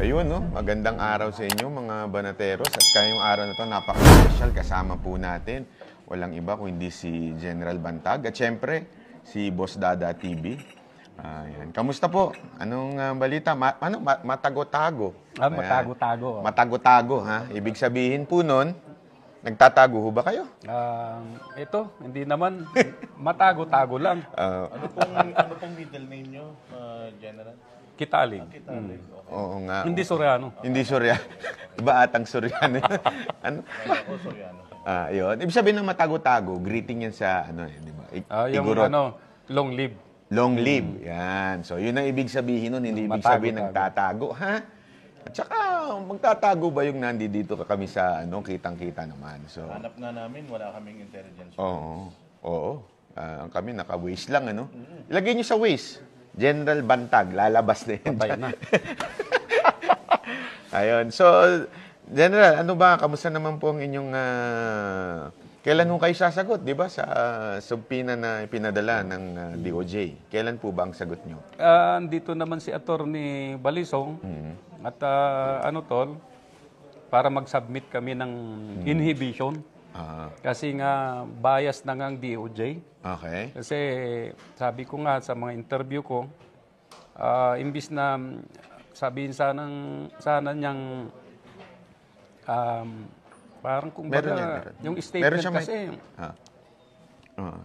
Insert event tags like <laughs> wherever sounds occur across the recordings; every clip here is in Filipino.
Ayun, no? Magandang araw sa inyo, mga banateros. At kayong araw na to, napaka-special. Kasama po natin. Walang iba kundi si General Bantag. At syempre, si Boss Dada TV. Ayan. Kamusta po? Anong uh, balita? Ma- ano? Ma- matago-tago. Ah, matago-tago. Oh. Matago-tago, ha? Ibig sabihin po nun, nagtatago ho ba kayo? Um, ito, hindi naman. <laughs> matago-tago lang. Uh, ano, pong, ano pong middle name nyo, uh, General? Kitalig. Kitalig. Mm. Okay. Oo nga. Hindi Soriano. Hindi Soriano. <laughs> Iba atang Soriano. Eh. <laughs> ano? Ako Soriano. Ah, yun. Ibig sabihin ng matago-tago, greeting yan sa, ano, eh, di ba? I- ah, yung igurot. ano, long live. Long live. Mm. Yan. So, yun ang ibig sabihin nun. Hindi ibig sabihin ng tatago. Ha? At saka, magtatago ba yung nandi dito ka kami sa, ano, kitang-kita naman. So, Hanap nga namin, wala kaming intelligence. Oo. Oo. Uh, kami naka-waste lang, ano? Ilagay nyo sa waste. General Bantag, lalabas na yan. Patay na. <laughs> Ayun. So, General, ano ba, kamusta naman po ang inyong, uh, kailan ho kayo sasagot, di ba, sa uh, ah, subpina na pinadala ng uh, ah, DOJ? Kailan po ba ang sagot nyo? Uh, dito naman si Attorney Balisong mm-hmm. at uh, ano tol, para mag-submit kami ng mm-hmm. inhibition. Ah. Kasi nga, bias na nga ang DOJ. Okay. Kasi sabi ko nga sa mga interview ko, ah, imbis na mm, sabihin sana, sana niyang um, parang kung Meron yan, meron. yung statement Meron siyang may- kasi, Ah. Oo. Ah,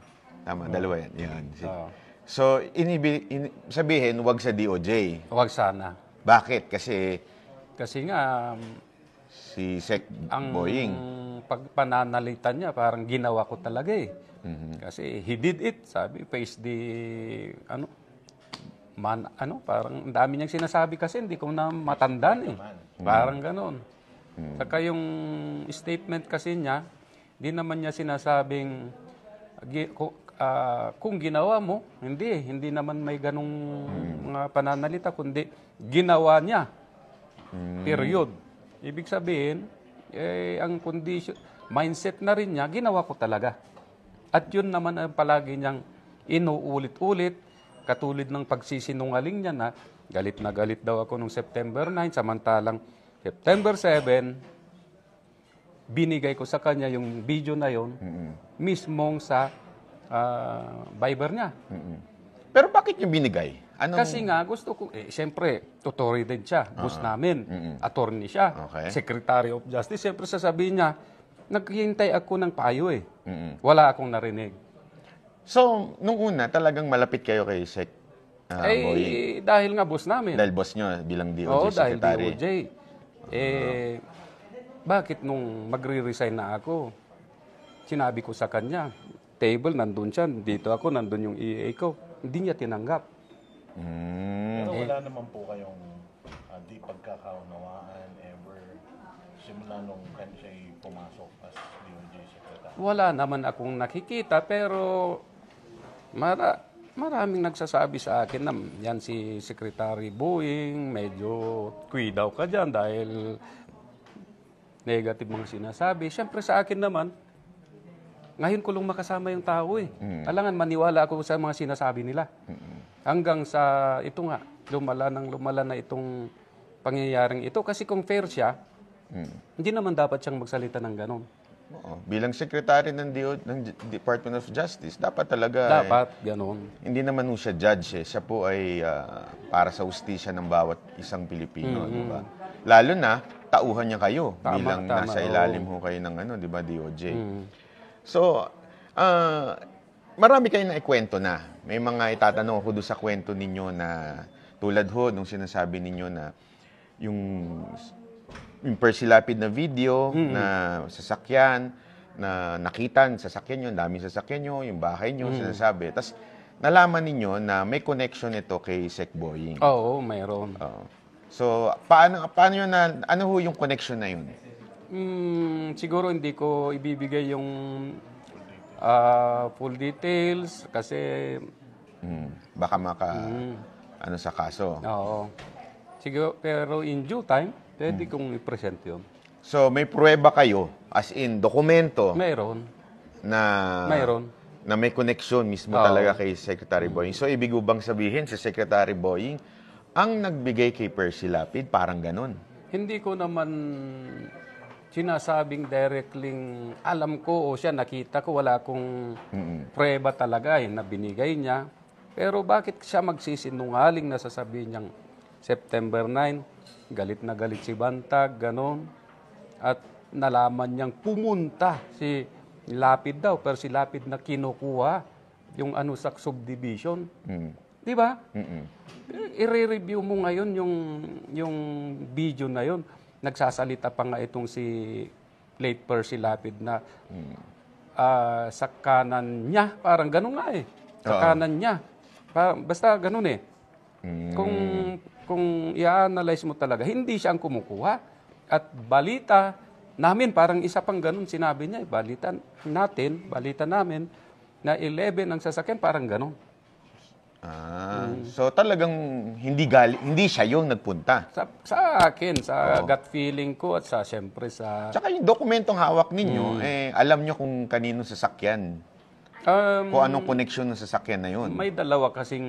tama, ah. dalawa yan. Yan. Si- Oo. Ah. So, inibi, in- sabihin, wag sa DOJ. Wag sana. Bakit? Kasi Kasi nga, um, si Sec Boying pag pananalitan niya, parang ginawa ko talaga eh. Mm-hmm. Kasi he did it, sabi, face the, ano, man, ano, parang dami niyang sinasabi kasi hindi ko na matandaan eh. Mm-hmm. Parang ganon. Mm-hmm. Saka yung statement kasi niya, hindi naman niya sinasabing, uh, kung ginawa mo, hindi eh. Hindi naman may ganong mm-hmm. mga pananalita, kundi ginawa niya. Mm-hmm. Period. Ibig sabihin, eh, ang condition, mindset na rin niya, ginawa ko talaga. At yun naman ang palagi niyang inuulit-ulit, katulad ng pagsisinungaling niya na galit na galit daw ako nung September 9, samantalang September 7, binigay ko sa kanya yung video na yun, mm-hmm. mismong sa uh, Viber niya. Mm-hmm. Pero bakit niya binigay? Anong... Kasi nga, gusto ko, eh, siyempre, tutory din siya. Ah, boss uh-huh. namin. Mm-mm. Attorney siya. Okay. Secretary of Justice. Siyempre, sasabihin niya, naghihintay ako ng payo eh. Mm-mm. Wala akong narinig. So, nung una, talagang malapit kayo kay Sec. Uh, eh, Boy. dahil nga boss namin. Dahil boss nyo bilang DOJ Oo, Secretary. dahil DOJ. Eh, bakit nung magre-resign na ako, sinabi ko sa kanya, table, nandun siya, dito ako, nandun yung EA ko. Hindi niya tinanggap. Mm, Pero wala naman po kayong uh, di pagkakaunawaan ever simula nung kan pumasok as DOJ Secretary? Wala naman akong nakikita pero mara, maraming nagsasabi sa akin na hmm, yan si Secretary Boeing, medyo kuidaw ka dyan dahil negative mga sinasabi. Siyempre sa akin naman, ngayon ko lang makasama yung tao eh. Mm. Alangan maniwala ako sa mga sinasabi nila. Mm-mm hanggang sa ito nga, lumala ng lumala na itong pangyayaring ito. Kasi kung fair siya, mm. hindi naman dapat siyang magsalita ng ganun. Oo. Bilang secretary ng, DO, ng Department of Justice, dapat talaga... Eh, dapat, eh, ganun. Hindi naman siya judge eh. Siya po ay uh, para sa ustisya ng bawat isang Pilipino, mm-hmm. di ba? Lalo na, tauhan niya kayo tama, bilang tama, nasa ilalim oh. ho kayo ng ano, di ba, DOJ. mm So, uh, marami kayong naikwento na may mga itatanong ako doon sa kwento ninyo na tulad ho nung sinasabi ninyo na yung, yung Percy Lapid na video mm-hmm. na sasakyan na nakitan sasakyan nyo, daming sasakyan nyo, yung bahay nyo, mm sinasabi. Tapos nalaman ninyo na may connection ito kay Sec Boying. Oo, oh, mayroon. Uh, so paano paano yun na ano ho yung connection na yun? Mm, siguro hindi ko ibibigay yung uh, full details kasi Mm. Baka maka mm. ano sa kaso. Oo. Sige, pero in due time, pwede mm. kong i-present yun. So, may pruweba kayo, as in, dokumento. Mayroon. Na, Mayroon. Na may connection mismo Oo. talaga kay Secretary mm. Boying. So, ibig bang sabihin si Secretary Boying, ang nagbigay kay Percy Lapid, parang ganun. Hindi ko naman sinasabing directly alam ko o siya nakita ko wala akong mm-hmm. prueba talaga eh, na binigay niya pero bakit siya magsisinungaling na sasabihin niyang September 9, galit na galit si Bantag, ganon. At nalaman niyang pumunta si Lapid daw, pero si Lapid na kinukuha yung ano sa subdivision. Mm. Di ba? mm I-review mo ngayon yung, yung video na yon. Nagsasalita pa nga itong si late Percy Lapid na mm. uh, sa kanan niya, parang ganun nga eh. Sa Uh-oh. kanan niya, pa, basta ganun eh. Mm. Kung kung i-analyze mo talaga, hindi siya ang kumukuha. At balita namin, parang isa pang ganun sinabi niya, eh, balita natin, balita namin, na 11 ang sasakyan, parang ganun. Ah, mm. so talagang hindi gali, hindi siya yung nagpunta. Sa, sa akin, sa Oo. gut feeling ko at sa siyempre sa Tsaka yung dokumentong hawak ninyo, mm. eh alam niyo kung kanino sasakyan. Um, Kung anong connection ng sasakyan na yun. May dalawa kasing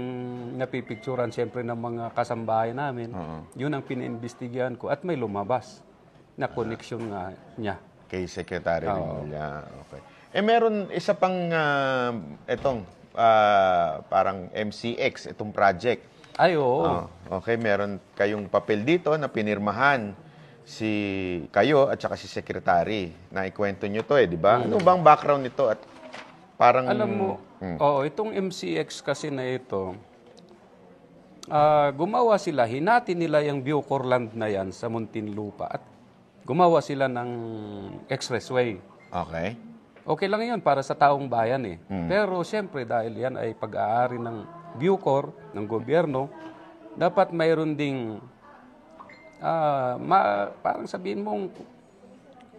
napipicturan siyempre ng mga kasambahay namin. Oo. Yun ang piniimbestigahan ko at may lumabas na connection nga niya. Kay Secretary Oo. Remulla. Okay. Eh meron isa pang ah, etong ah, parang MCX, itong project. Ay, oo. Oh, okay, meron kayong papel dito na pinirmahan si kayo at saka si secretary na ikwento nyo to eh, di ba? Mm. Ano bang background nito at Parang... Alam mo, mm. oo, itong MCX kasi na ito, uh, gumawa sila, hinati nila yung Bucorland na yan sa Muntinlupa at gumawa sila ng expressway. Okay. Okay lang yun para sa taong bayan eh. Mm. Pero siyempre dahil yan ay pag-aari ng Bucor, ng gobyerno, dapat mayroon ding uh, ma, parang sabihin mong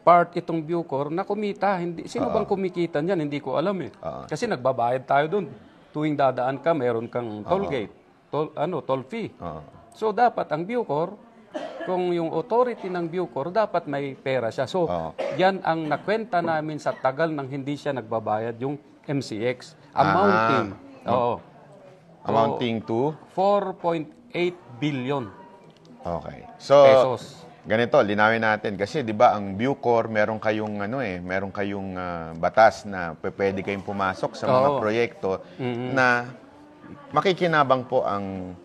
part itong Bucor na kumita. Hindi, sino uh-huh. bang kumikita niyan? Hindi ko alam eh. Uh-huh. Kasi nagbabayad tayo doon. Tuwing dadaan ka, meron kang ah. toll uh-huh. gate. Toll, ano, toll fee. Uh-huh. So dapat ang Bucor, kung yung authority ng Bucor, dapat may pera siya. So uh-huh. yan ang nakwenta namin sa tagal nang hindi siya nagbabayad yung MCX. Amounting. Uh-huh. Oo. Amounting to? 4.8 billion. Okay. So, pesos ganito, linawin natin kasi 'di ba ang core meron kayong ano eh, meron kayong uh, batas na pwede kayong pumasok sa mga Oo. proyekto Mm-mm. na makikinabang po ang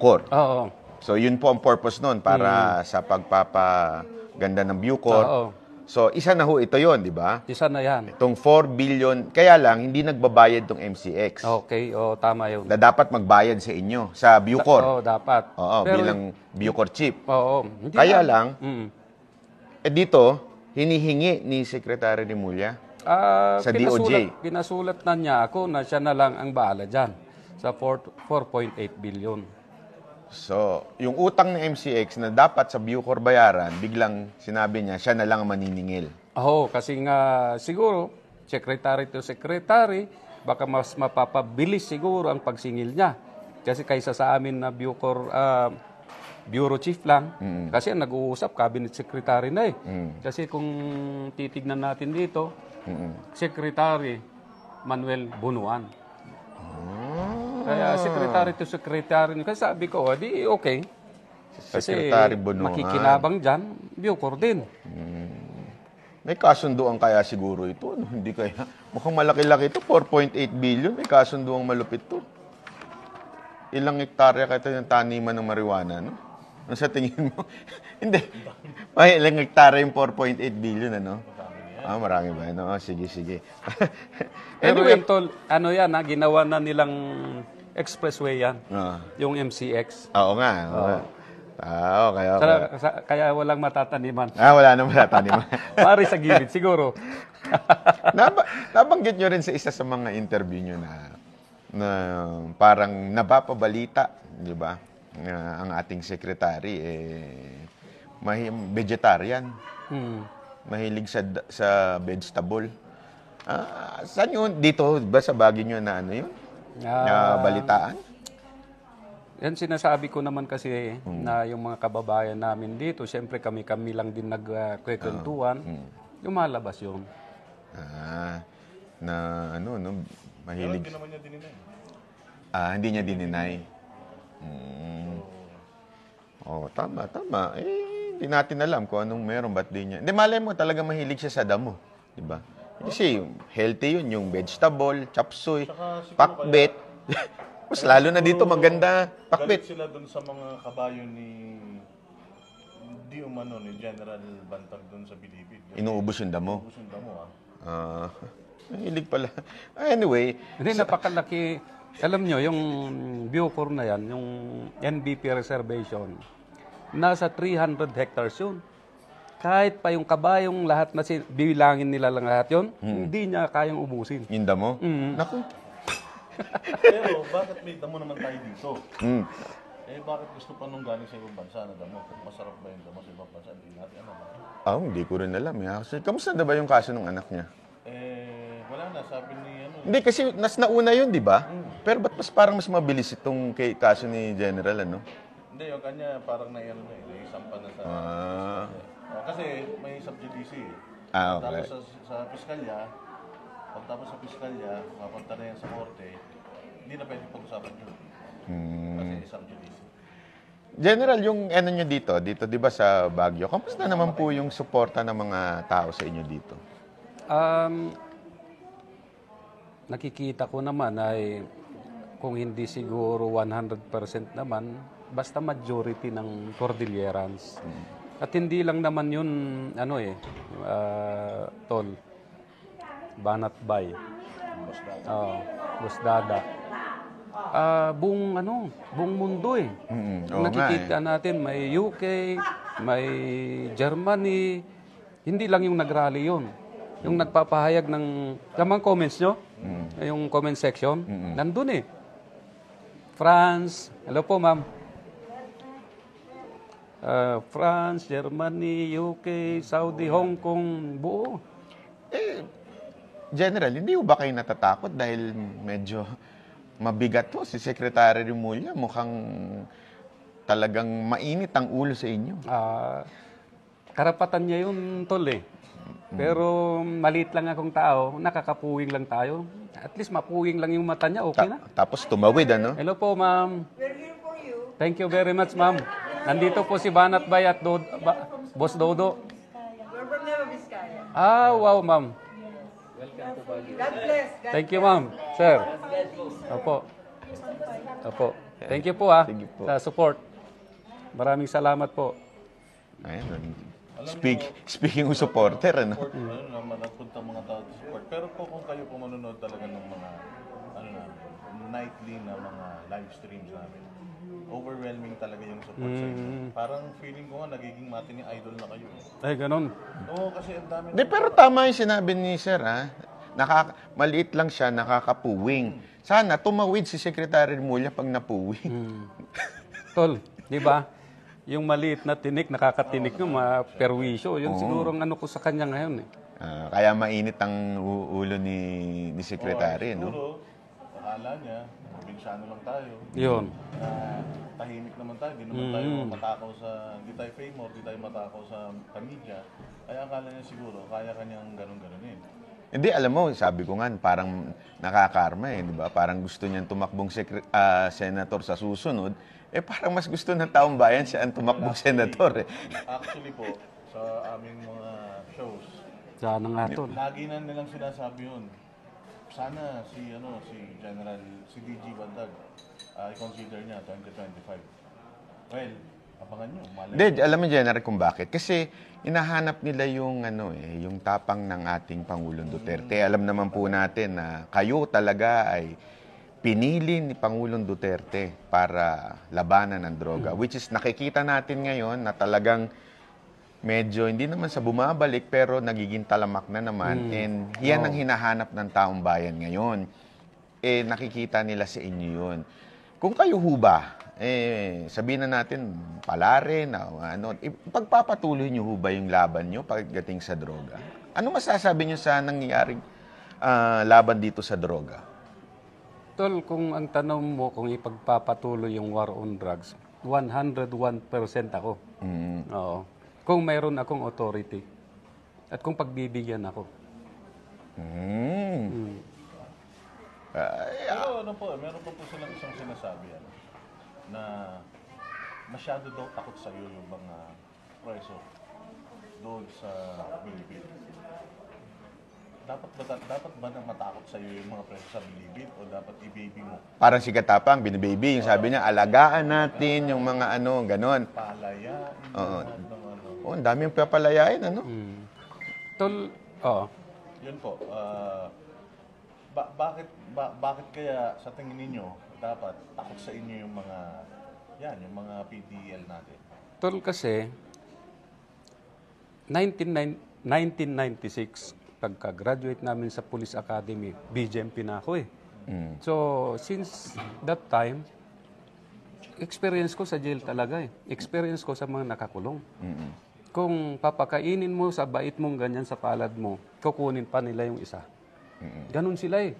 core. Oo. So yun po ang purpose noon para mm. sa pagpapaganda ng Bucor. Oo. So, isa na ho ito yon di ba? Isa na yan. Itong 4 billion, kaya lang, hindi nagbabayad tong MCX. Okay, o oh, tama yun. Na dapat magbayad sa inyo, sa Bucor. Oo, dapat. Oo, Pero, bilang Bucor chip. Oo. Hindi kaya lang, mm. eh dito, hinihingi ni Secretary de Mulya uh, ah, sa kinasulat, DOJ. Kinasulat na niya ako na siya na lang ang bahala dyan sa 4.8 billion. So, yung utang ng MCX na dapat sa Bucor bayaran, biglang sinabi niya, siya na lang ang maniningil. Oo, oh, kasi nga siguro, secretary to secretary, baka mas mapapabilis siguro ang pagsingil niya. Kasi kaysa sa amin na Bucor uh, bureau chief lang, mm-hmm. kasi ang nag-uusap, cabinet secretary na eh. Mm-hmm. Kasi kung titignan natin dito, mm-hmm. secretary Manuel Bunuan. Oh. Kaya ah. secretary to secretary nyo. Kasi sabi ko, di okay. Kasi Secretary Bonohan. makikinabang dyan, Bucor din. Hmm. May kasunduan kaya siguro ito. Ano? Hindi kaya. Mukhang malaki-laki ito. 4.8 billion. May kasunduan malupit to. Ilang hektarya kaya ito yung taniman ng marijuana, no? Ano sa tingin mo? <laughs> Hindi. May ilang hektarya yung 4.8 billion, ano? Ah, marami ba? Ano? Sige, sige. <laughs> Pero anyway, tol, ano yan, ha, ah, ginawa na nilang expressway yan. Oo. Ah. Yung MCX. Ah, oo nga. Oo. Oo. Ah, okay, okay. Sara, sa- kaya walang matataniman. Ah, wala nang matataniman. <laughs> Pare sa gilid, siguro. <laughs> Nab- nabanggit nyo rin sa isa sa mga interview nyo na, na parang napapabalita, di ba? Na ang ating secretary, eh, mahi- vegetarian. Hmm. Mahilig sa, sa vegetable. Ah, saan yun? Dito, ba sa bagay nyo na ano yun? uh, na balitaan? Yan sinasabi ko naman kasi mm. na yung mga kababayan namin dito, siyempre kami-kami lang din nagkwekwentuhan, uh, ah, mm. lumalabas yun. Ah, na ano, no, mahilig. Pero hindi naman niya dininay. Ah, hindi niya dininay. Mm. Oh, tama, tama. Eh, hindi natin alam kung anong meron, ba't di niya. Hindi, malay mo, talaga mahilig siya sa damo. Di ba? Kasi healthy yun, yung vegetable, chapsuy, Tsaka pakbet. <laughs> Mas lalo na dito, maganda Galit pakbet. sila dun sa mga kabayo ni di umano ni General Bantag dun sa Bilibid. Inuubos yung damo. Gusto mo ah. Ah, <laughs> mahilig pala. Ah, anyway, Hindi, napakalaki. Alam nyo, yung Bucor na yan, yung NBP reservation, nasa 300 hectares yun kahit pa yung kabayong lahat na sin- bilangin nila lang lahat yon hmm. hindi niya kayang ubusin. Inda mo? Mm. Naku. Pero bakit may damo naman tayo dito? Mm. Eh bakit gusto pa nung galing sa ibang bansa na damo? Masarap ba yung damo sa ibang bansa? Hindi natin alam. Ah, oh, hindi ko rin alam. Kasi, kamusta na ba yung kaso ng anak niya? Eh, wala na. Sabi ni ano. Hindi, kasi nas nauna yun, di ba? Mm. Pero ba't mas parang mas mabilis itong kay, kaso ni General, ano? Hindi, yung kanya parang na eh. Naisampan na sa... Ah. Uh, kasi may subjudice. Ah, okay. Tapos sa, sa piskalya, pag tapos sa piskalya, mapunta na yan sa korte, hindi na pwede pag-usapan yun. Hmm. Kasi subjudice. General, yung ano nyo dito, dito di ba sa Baguio, kamusta naman po yung suporta ng mga tao sa inyo dito? Um, nakikita ko naman ay kung hindi siguro 100% naman, basta majority ng Cordillerans. Hmm at hindi lang naman yun, ano eh, uh, tol, banat bay. Oo, busdada. Uh, buong ano, buong mundo eh. Mm, oo nga Nakikita eh. natin may UK, may Germany, hindi lang yung nagrally yun. Yung mm. nagpapahayag ng tamang comments nyo, mm. yung comment section, nandun eh. France, hello po ma'am uh, France, Germany, UK, Saudi, oh, Hong Kong, buo. Eh, General, hindi ba kayo natatakot dahil medyo mabigat to si Secretary Rimulya? Mukhang talagang mainit ang ulo sa inyo. Uh, karapatan niya yun, tol eh. Pero maliit lang akong tao, nakakapuwing lang tayo. At least mapuwing lang yung mata niya, okay na. Ta- tapos tumawid, ano? Hello po, ma'am. We're here for you. Thank you very much, ma'am. Nandito po si Banat Bay at Dod ba Boss Dodo. We're from Nueva Vizcaya. Ah, wow, ma'am. Welcome to Baguio. God bless. God Thank you, ma'am. Sir. Opo. Opo. Thank you po, ah, Thank you po. sa support. Maraming salamat po. Ayan, Speak, speaking of supporter, ano? Support, ano naman, nagpunta mga tao to support. Pero po kung kayo po manonood talaga ng mga, ano na, nightly na mga live streams namin, overwhelming talaga yung support mm. sa inyo. Mm. Parang feeling ko nga nagiging mati ni idol na kayo. Eh. Ay, eh, ganun. Oo, kasi ang dami. Di, pero tama yung sinabi ni Sir, ha? Nakaka maliit lang siya, nakakapuwing. Hmm. Sana tumawid si Secretary Mulya pag napuwing. Hmm. Tol, di ba? Yung maliit na tinik, nakakatinik oh, ma perwisyo. Yun oh. siguro ang ano ko sa kanya ngayon eh. Uh, kaya mainit ang ulo ni, ni Secretary, oh, no? Siguro akala niya, probinsyano lang tayo. Yun. Na tahimik naman tayo, di naman tayo Mm. matakaw sa, di tayo famous, di tayo matakaw sa media. Kaya akala niya siguro, kaya kanyang ganun-ganunin. Hindi, alam mo, sabi ko nga, parang nakakarma eh, di ba? Parang gusto niyang tumakbong sekre- ah, senator sa susunod, eh parang mas gusto ng taong bayan siya ang tumakbong senator eh. Actually po, sa aming mga shows, Sana nga to. lagi na nilang sinasabi yun sana si ano si General si DG Bandag uh, i-consider niya 2025. Well, abangan niyo. Did alam mo General kung bakit? Kasi inahanap nila yung ano eh, yung tapang ng ating Pangulong Duterte. Mm. Alam naman po natin na kayo talaga ay pinili ni Pangulong Duterte para labanan ng droga, hmm. which is nakikita natin ngayon na talagang medyo hindi naman sa bumabalik pero nagiging talamak na naman mm. and yan oh. ang hinahanap ng taong bayan ngayon eh nakikita nila sa inyo yun kung kayo ho eh sabihin na natin pala na ano eh, pagpapatuloy niyo ho yung laban niyo pagdating sa droga ano masasabi niyo sa nangyayaring uh, ah, laban dito sa droga Tol, kung ang tanong mo kung ipagpapatuloy yung war on drugs, 101% ako. Mm. Oo kung mayroon akong authority at kung pagbibigyan ako. Mm. Mm. Ay, ah. Pero ano po, eh, meron po po silang isang sinasabi ano, na masyado daw takot sa iyo yung mga preso doon sa Bilibid. Dapat ba, dapat ba na matakot sa iyo yung mga preso sa Bilibid o dapat i-baby mo? Parang si Katapang, binibaby. Yung sabi niya, alagaan natin yung mga ano, ganon. Palayain. Oo. Lahat ng Oh, ang daming papalayain, ano? Mm. Tol, oh. Yun po. Uh, ba- bakit ba- bakit kaya sa tingin niyo dapat takot sa inyo yung mga yan, yung mga PDL natin? Tol, kasi 19, 1996, pagka-graduate namin sa Police Academy, BGMP na ako eh. Mm. So, since that time, experience ko sa jail talaga eh. Experience ko sa mga nakakulong. Mm-hmm kung papakainin mo sa bait mong ganyan sa palad mo, kukunin pa nila yung isa. Ganun sila eh.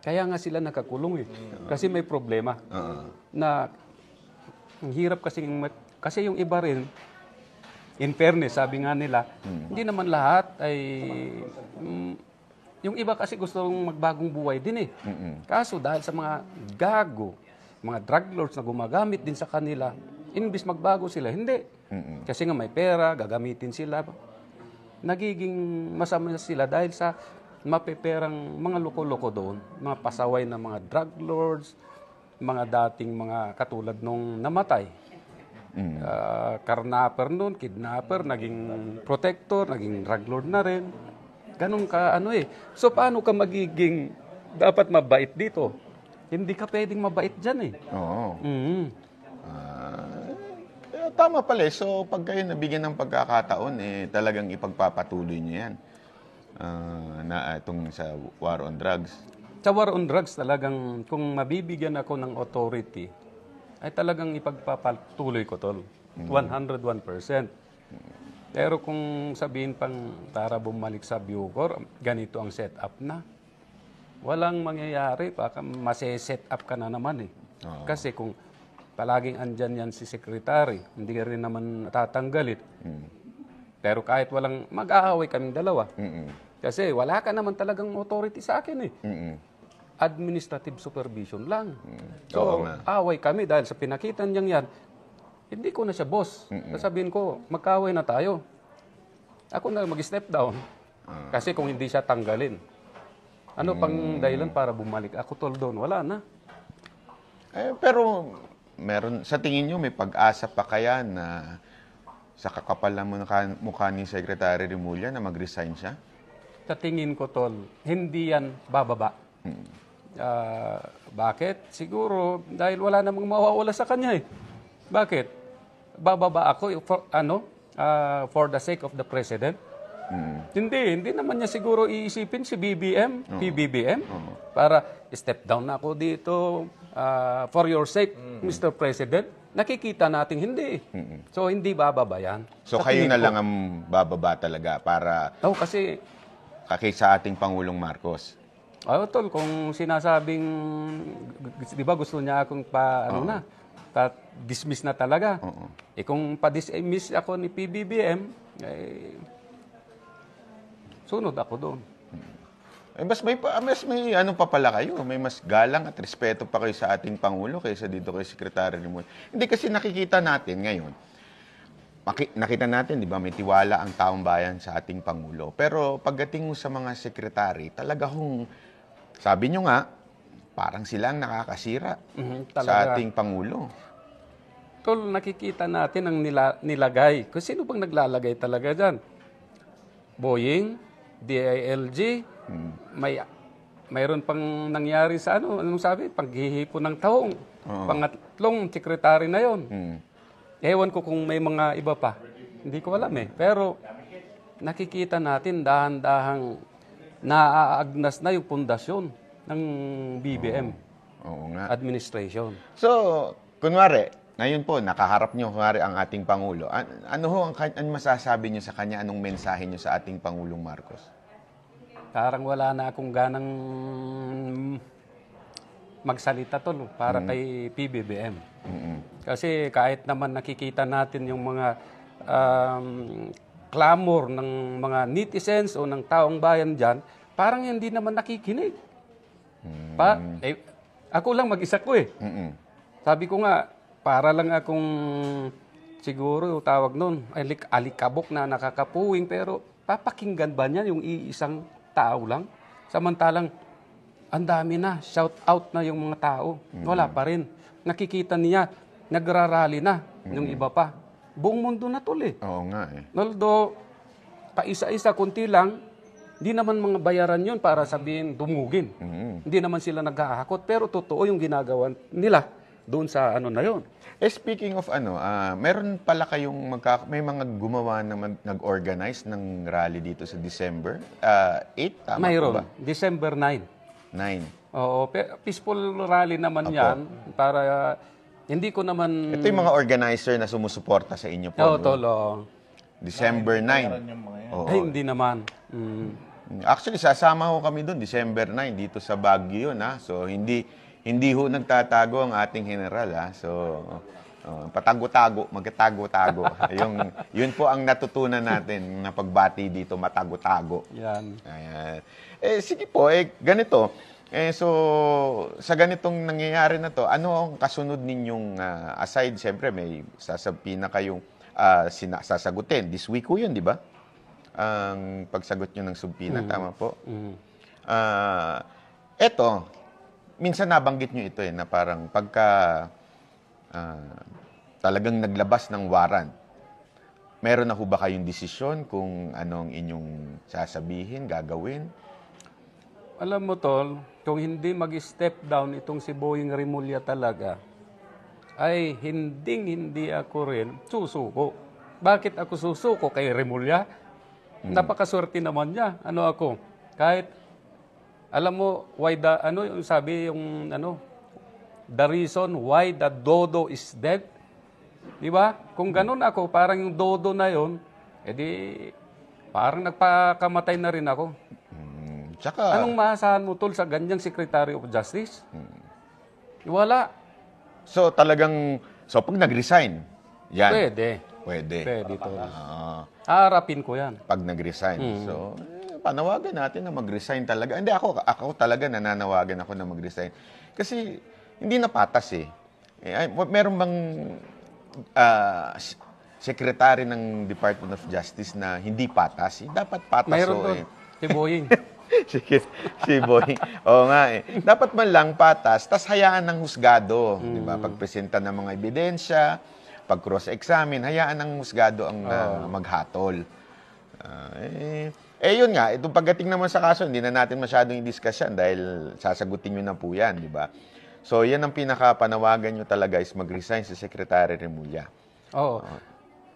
Kaya nga sila nakakulong eh. Kasi may problema. uh Na hirap kasi kasi yung iba rin in fairness, sabi nga nila, mm. hindi naman lahat ay mm, yung iba kasi gustong magbagong buhay din eh. Kaso dahil sa mga gago, mga drug lords na gumagamit din sa kanila, Inbis magbago sila, hindi. Mm-mm. Kasi nga may pera, gagamitin sila. Nagiging masama sila dahil sa mapeperang mga loko-loko doon, mga pasaway ng mga drug lords, mga dating mga katulad nung namatay. Mm. Uh, ah, karnaper noon, kidnapper, naging protector, naging drug lord na rin. Ganun ka ano eh. So paano ka magiging dapat mabait dito? Hindi ka pwedeng mabait dyan eh. Oo. Mm. Uh, tama pala. Eh. So, pag kayo nabigyan ng pagkakataon, eh, talagang ipagpapatuloy nyo yan. Uh, na ah, itong sa war on drugs. Sa war on drugs, talagang kung mabibigyan ako ng authority, ay talagang ipagpapatuloy ko, tol. Mm. 101%. Pero kung sabihin pang tara bumalik sa Bucor, ganito ang setup na. Walang mangyayari, baka maseset up ka na naman eh. Uh-huh. Kasi kung Palaging andyan yan si Secretary. Hindi rin naman tatanggalit. Mm. Pero kahit walang mag-aaway kaming dalawa. Mm-mm. Kasi wala ka naman talagang authority sa akin eh. Mm-mm. Administrative supervision lang. Mm. So, Oo nga. away kami dahil sa pinakitan niyang yan, hindi ko na siya boss. Mm-mm. Sasabihin ko, magkaaway na tayo. Ako na mag-step down. Ah. Kasi kung hindi siya tanggalin, ano pang mm. dahilan para bumalik? Ako tol doon, wala na. Eh, pero meron sa tingin niyo may pag-asa pa kaya na sa kakapalan mo mukha, mukha ni Secretary Rimulya na mag-resign siya? Sa tingin ko, Tol, hindi yan bababa. Hmm. Uh, bakit? Siguro dahil wala namang mawawala sa kanya eh. Bakit? Bababa ako eh, for, ano, uh, for the sake of the President? Hmm. Hindi, hindi naman niya siguro iisipin si BBM, oh. PBBM, oh. para step down na ako dito, uh, for your sake, mm-hmm. Mr. President, nakikita nating hindi. Mm-hmm. So, hindi bababa yan. So, kayo na lang ang bababa talaga para... Oo, oh, kasi... Kaki sa ating Pangulong Marcos. Ayo, oh, tol, kung sinasabing... Di ba gusto niya akong pa... Ano uh na? Ta- dismiss na talaga. Uh-huh. Eh kung pa-dismiss ako ni PBBM, eh, sunod ako doon. Eh, mas may, pa, mas may ano pa pala kayo, may mas galang at respeto pa kayo sa ating Pangulo kaysa dito kay Sekretary ni Moy. Hindi kasi nakikita natin ngayon, maki, nakita natin, di ba, may tiwala ang taong bayan sa ating Pangulo. Pero pagdating sa mga sekretary, talaga hong, sabi nyo nga, parang silang nakakasira mm-hmm, sa ating Pangulo. Tol, nakikita natin ang nila, nilagay. Kung sino bang naglalagay talaga dyan? Boeing, DILG, Hmm. May mayroon pang nangyari sa ano, anong sabi? Paghihipon ng taong. Oo. Pangatlong sekretary na yon. Hmm. Ewan ko kung may mga iba pa. Hindi ko alam eh. Pero nakikita natin dahan-dahang naaagnas na yung pundasyon ng BBM. Oo. Oo nga. Administration. So, kunwari, ngayon po, nakaharap nyo kunwari ang ating Pangulo. An- ano ho ang, kan- ano masasabi nyo sa kanya? Anong mensahe nyo sa ating Pangulong Marcos? Parang wala na akong ganang magsalita tol para mm. kay PBBM. Mm-hmm. Kasi kahit naman nakikita natin yung mga um, clamor ng mga netizens o ng taong bayan dyan, parang hindi naman nakikinig. Mm. Pa, eh, ako lang mag-isa ko eh. Mm-hmm. Sabi ko nga, para lang akong siguro yung tawag nun, alik alikabok na nakakapuwing, pero papakinggan ba niya yung iisang tao lang. Samantalang, ang dami na, shout out na yung mga tao. Mm-hmm. Wala pa rin. Nakikita niya, nagrarally na mm-hmm. yung iba pa. Buong mundo na tol eh. Oo nga eh. Although, paisa-isa, kunti lang, hindi naman mga bayaran yon para sabihin dumugin. Mm-hmm. Hindi naman sila naghahakot. Pero totoo yung ginagawa nila doon sa ano na yon. Eh, speaking of ano, ah, meron pala kayong magka, may mga gumawa na mag- nag-organize ng rally dito sa December? Ah, 8? Tama Mayroon, ba? December 9. 9. Oo, peaceful rally naman yan para hindi ko naman Ito yung mga organizer na sumusuporta sa inyo po. Oo, no? December 9. Oo. Ay, hindi naman. Mm. Actually, sasama ko kami doon December 9 dito sa Baguio na. So hindi hindi ho nagtatago ang ating general, ha? Ah. So, oh, oh patago-tago, magtago-tago. <laughs> yung, yun po ang natutunan natin na pagbati dito, matago-tago. Yan. Ayan. Eh, sige po, eh, ganito. Eh, so, sa ganitong nangyayari na to, ano ang kasunod ninyong, uh, aside, syempre may sasabi na kayong uh, sasagutin. This week ko yun, di ba? Ang pagsagot pagssagot nyo ng subpina, mm-hmm. tama po? Mm-hmm. Uh, eto, minsan nabanggit nyo ito eh, na parang pagka uh, talagang naglabas ng warrant, meron na ho ba kayong desisyon kung anong inyong sasabihin, gagawin? Alam mo, Tol, kung hindi mag-step down itong si Boeing Remulla talaga, ay hinding-hindi ako rin susuko. Bakit ako susuko kay Remulla? Hmm. Napakaswerte naman niya. Ano ako? Kahit alam mo why the ano yung sabi yung ano the reason why the dodo is dead? Di ba? Kung ganun ako, parang yung dodo na yon, edi eh parang nagpakamatay na rin ako. Mm, tsaka, Anong maasahan mo tol sa ganyang Secretary of Justice? Mm. Wala. So talagang, so pag nag-resign, yan. Pwede. Pwede. Pwede tol. Ah, Harapin ko yan. Pag nag-resign. Mm. So, panawagan natin na mag-resign talaga. Hindi ako, ako talaga nananawagan ako na mag-resign. Kasi hindi na patas eh. eh meron bang uh, sekretary ng Department of Justice na hindi patas? Eh, dapat patas. Meron oh, Eh. Si Boying. <laughs> si, si Boying. Oo nga eh. Dapat man lang patas, tas hayaan ng husgado. Mm. Di ba? Mm. Pagpresenta ng mga ebidensya, pag cross-examine, hayaan ng husgado ang uh, maghatol. Uh, eh, eh yun nga, itong pagdating naman sa kaso, hindi na natin masyadong i-discuss yan dahil sasagutin nyo na po yan, di ba? So yan ang pinakapanawagan nyo talaga is mag-resign si Secretary Remulla. Oo. Uh,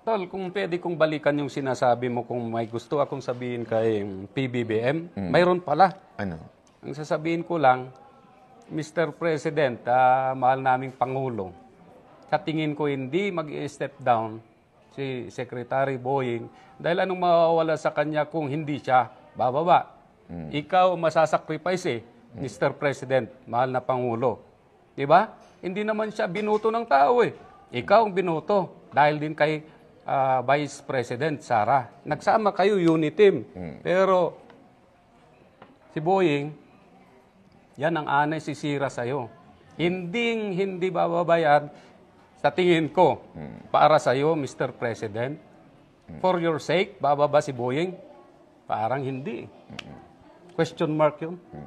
Tol, kung pwede kong balikan yung sinasabi mo kung may gusto akong sabihin kay PBBM, mm. mayroon pala. Ano? Ang sasabihin ko lang, Mr. President, uh, mahal naming Pangulo, sa tingin ko hindi mag-step down si Secretary Boeing dahil anong mawawala sa kanya kung hindi siya bababa? Mm. Ikaw masasacrifice eh, mm. Mr. President, mahal na Pangulo. 'Di ba? Hindi naman siya binuto ng tao eh. Ikaw ang binuto dahil din kay uh, Vice President Sara. Nagsama kayo unit team. Mm. Pero si Boeing, yan ang anay sisira sa'yo. Hinding hindi bababayan sa tingin ko, hmm. para sa iyo, Mr. President, hmm. for your sake, bababa si Boeing? Parang hindi. Hmm. Question mark yun. Hmm.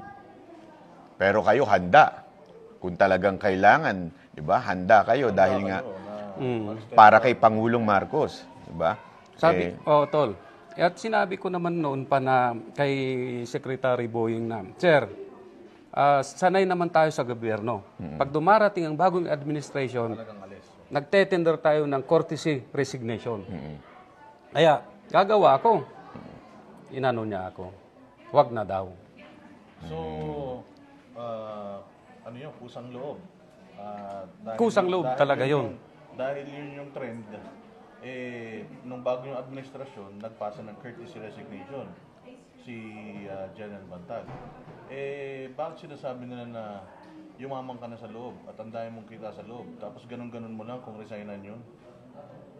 Pero kayo handa. Kung talagang kailangan, di ba? Handa kayo handa dahil nga na, mm. para kay Pangulong Marcos, di ba? Sabi, eh, oh, tol. At sinabi ko naman noon pa na kay Secretary Boeing na, Sir, uh, sanay naman tayo sa gobyerno. Pag dumarating ang bagong administration, nagtetender tayo ng courtesy resignation. Mm-hmm. Kaya, gagawa ako. Inano niya ako. Huwag na daw. So, uh, ano yun? Kusang loob. Uh, dahil, kusang loob dahil talaga yun. yun. Dahil yun yung trend, eh, nung bago yung administrasyon, nagpasa ng courtesy resignation si uh, ah, General Bantag. Eh, bakit sinasabi nila na yumamang ka na sa loob at ang dami mong kita sa loob, tapos ganun-ganun mo lang kung resignan yun?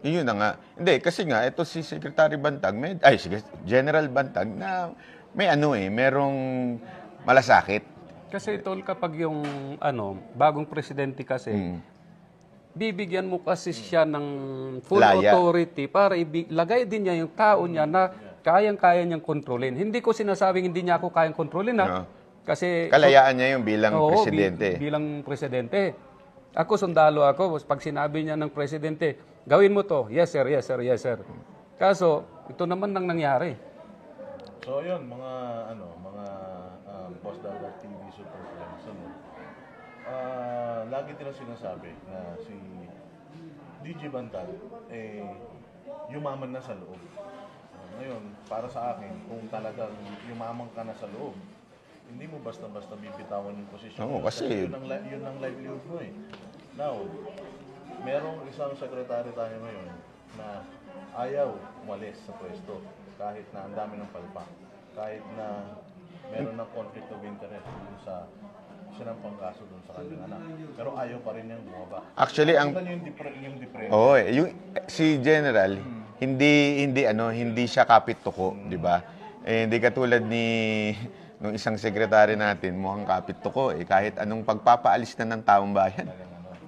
Yun na nga. Hindi, kasi nga, ito si Secretary Bantag, may, ay, si General Bantag, na may ano eh, merong malasakit. Kasi tol, kapag yung, ano, bagong presidente kasi, mm bibigyan mo kasi siya ng full Laya. authority para ibig, lagay din niya yung tao niya na kayang-kaya niyang kontrolin. Hindi ko sinasabing hindi niya ako kayang kontrolin na. Ah. No. Kasi kalayaan so, niya yung bilang oo, presidente. Bi- bilang presidente. Ako sundalo ako, pag sinabi niya ng presidente, gawin mo to. Yes sir, yes sir, yes sir. Kaso ito naman nang nangyari. So yun, mga ano, mga um, boss Dagat TV super friends, ano, uh, lagi nila sinasabi na si DJ Bantal, eh, yumaman na sa loob. Ngayon, para sa akin, kung talagang yumamang ka na sa loob, hindi mo basta-basta bibitawan yung posisyon. Oo, mo. kasi- yun ang, li- yun ang livelihood mo eh. Now, merong isang sekretary tayo ngayon na ayaw umalis sa pwesto kahit na ang dami ng palpak, kahit na meron ng conflict of interest dun sa sinampang kaso doon sa kanyang anak. Pero ayaw pa rin niyang bumaba. Actually, ang yung, dipre- yung difference. oh, eh, yung si General, hmm hindi hindi ano, hindi siya kapit tuko, 'di ba? Eh, hindi katulad ni nung isang sekretary natin, mukhang kapit tuko eh kahit anong pagpapaalis na ng taong bayan.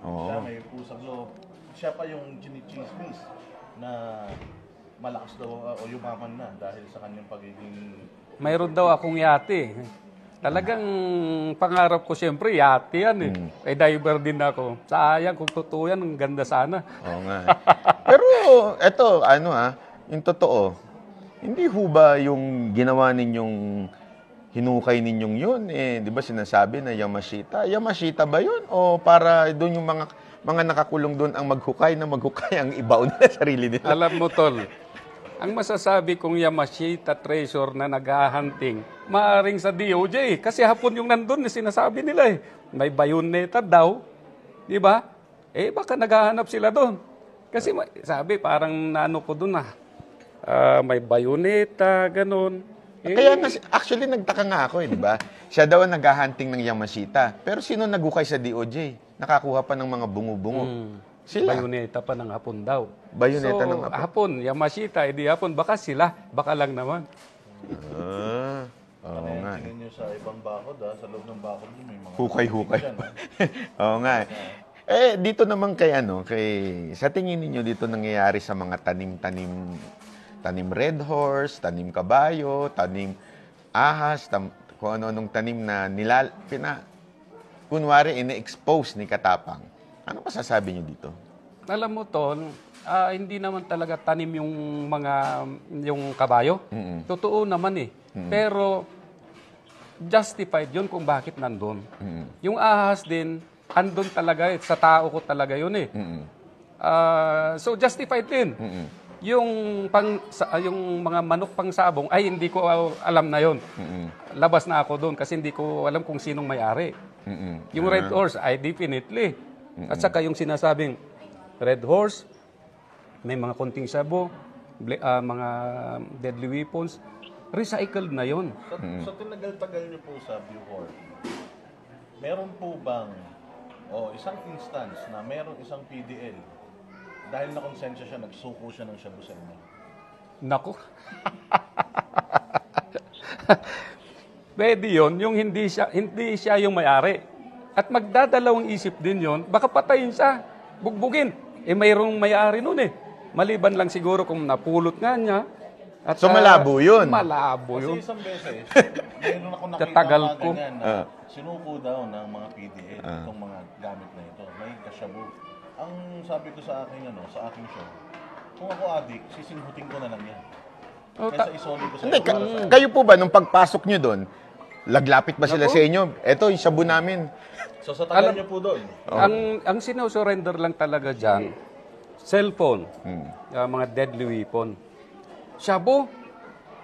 Oo. Siya may pusang loob. Siya pa yung chinichismis na malakas daw uh, o yumaman na dahil sa kanyang pagiging Mayroon daw akong yate. Talagang pangarap ko siyempre, yate yan eh. Mm. Eh, diver din ako. Sayang, kung totoo yan, ang ganda sana. Oo nga. <laughs> Pero, eto, ano ah, yung totoo, hindi ho ba yung ginawa ninyong hinukay ninyong yun, eh, di ba sinasabi na Yamashita? Yamashita ba yun? O para doon yung mga mga nakakulong doon ang maghukay na maghukay ang ibaon <laughs> nila sarili nila? Alam mo, Tol, ang masasabi kong Yamashita Treasure na naghahunting, maaring sa DOJ. Kasi hapon yung nandun, sinasabi nila eh. May bayoneta daw. Di ba? Eh, baka naghahanap sila doon. Kasi sabi, parang naano ko doon ah. Uh, may bayoneta, ganun. Eh, Kaya nga, actually, nagtaka nga ako eh, di ba? Siya daw ang naghahunting ng Yamashita. Pero sino nagukay sa DOJ? Nakakuha pa ng mga bungo-bungo. Hmm. Sila. Bayoneta pa ng hapon daw. Bayoneta so, ng hapon. hapon. Yamashita, edi eh, hapon. Baka sila. Baka lang naman. Ah, oo ano nga. Tingin eh. nyo sa ibang bakod, ha? Ah, sa loob ng bakod nyo may mga... Hukay-hukay. <laughs> Ah. Oo nga. Eh. eh, dito naman kay ano, kay... Sa tingin niyo dito nangyayari sa mga tanim-tanim... Tanim red horse, tanim kabayo, tanim ahas, tam, kung ano-anong tanim na nilal... Pina, kunwari, ine-expose ni Katapang ano masasabi niyo dito? Alam mo, Ton, ah, hindi naman talaga tanim yung mga yung kabayo. Mm-mm. Totoo naman eh. Pero justified yun kung bakit nandun. Mm-mm. Yung ahas din, andun talaga eh. Sa tao ko talaga yun eh. mm so justified din. Mm-mm. Yung pang sa, ah, yung mga manok pang sabong ay hindi ko ah, alam na yon. Mm-mm. Labas na ako doon kasi hindi ko alam kung sinong may-ari. Mm-mm. Yung Red Horse, ay definitely Mm-hmm. At saka yung sinasabing red horse, may mga konting sabo, uh, mga deadly weapons, recycled na yon. So, mm-hmm. so tinagal-tagal niyo po sa Buhor, meron po bang o oh, isang instance na meron isang PDL dahil na konsensya siya, nagsuko siya ng shabu sa inyo? Nako. <laughs> Pwede yun, yung hindi siya, hindi siya yung may-ari. At magdadalawang isip din yon, baka patayin siya, bugbugin. Eh mayroong may-ari nun eh. Maliban lang siguro kung napulot nga niya. At, so malabo ah, yun? Malabo yun. Kasi isang beses, <laughs> mayroon ako nakita Katagal ko. na Ah. sinuko daw ng mga PDA ah. itong mga gamit na ito. May kasyabu. Ang sabi ko sa akin, ano, sa aking show, kung ako addict, sisinhutin ko na lang yan. Oh, ta- Kaysa isoli ko sa Hindi, ka- kayo po ba, nung pagpasok nyo doon, laglapit ba sila sa inyo? Ito yung shabu namin. So sa tagal niyo po doon. Ang ang sino-surrender lang talaga diyan cellphone, hmm. ah, mga deadly weapon. Shabu,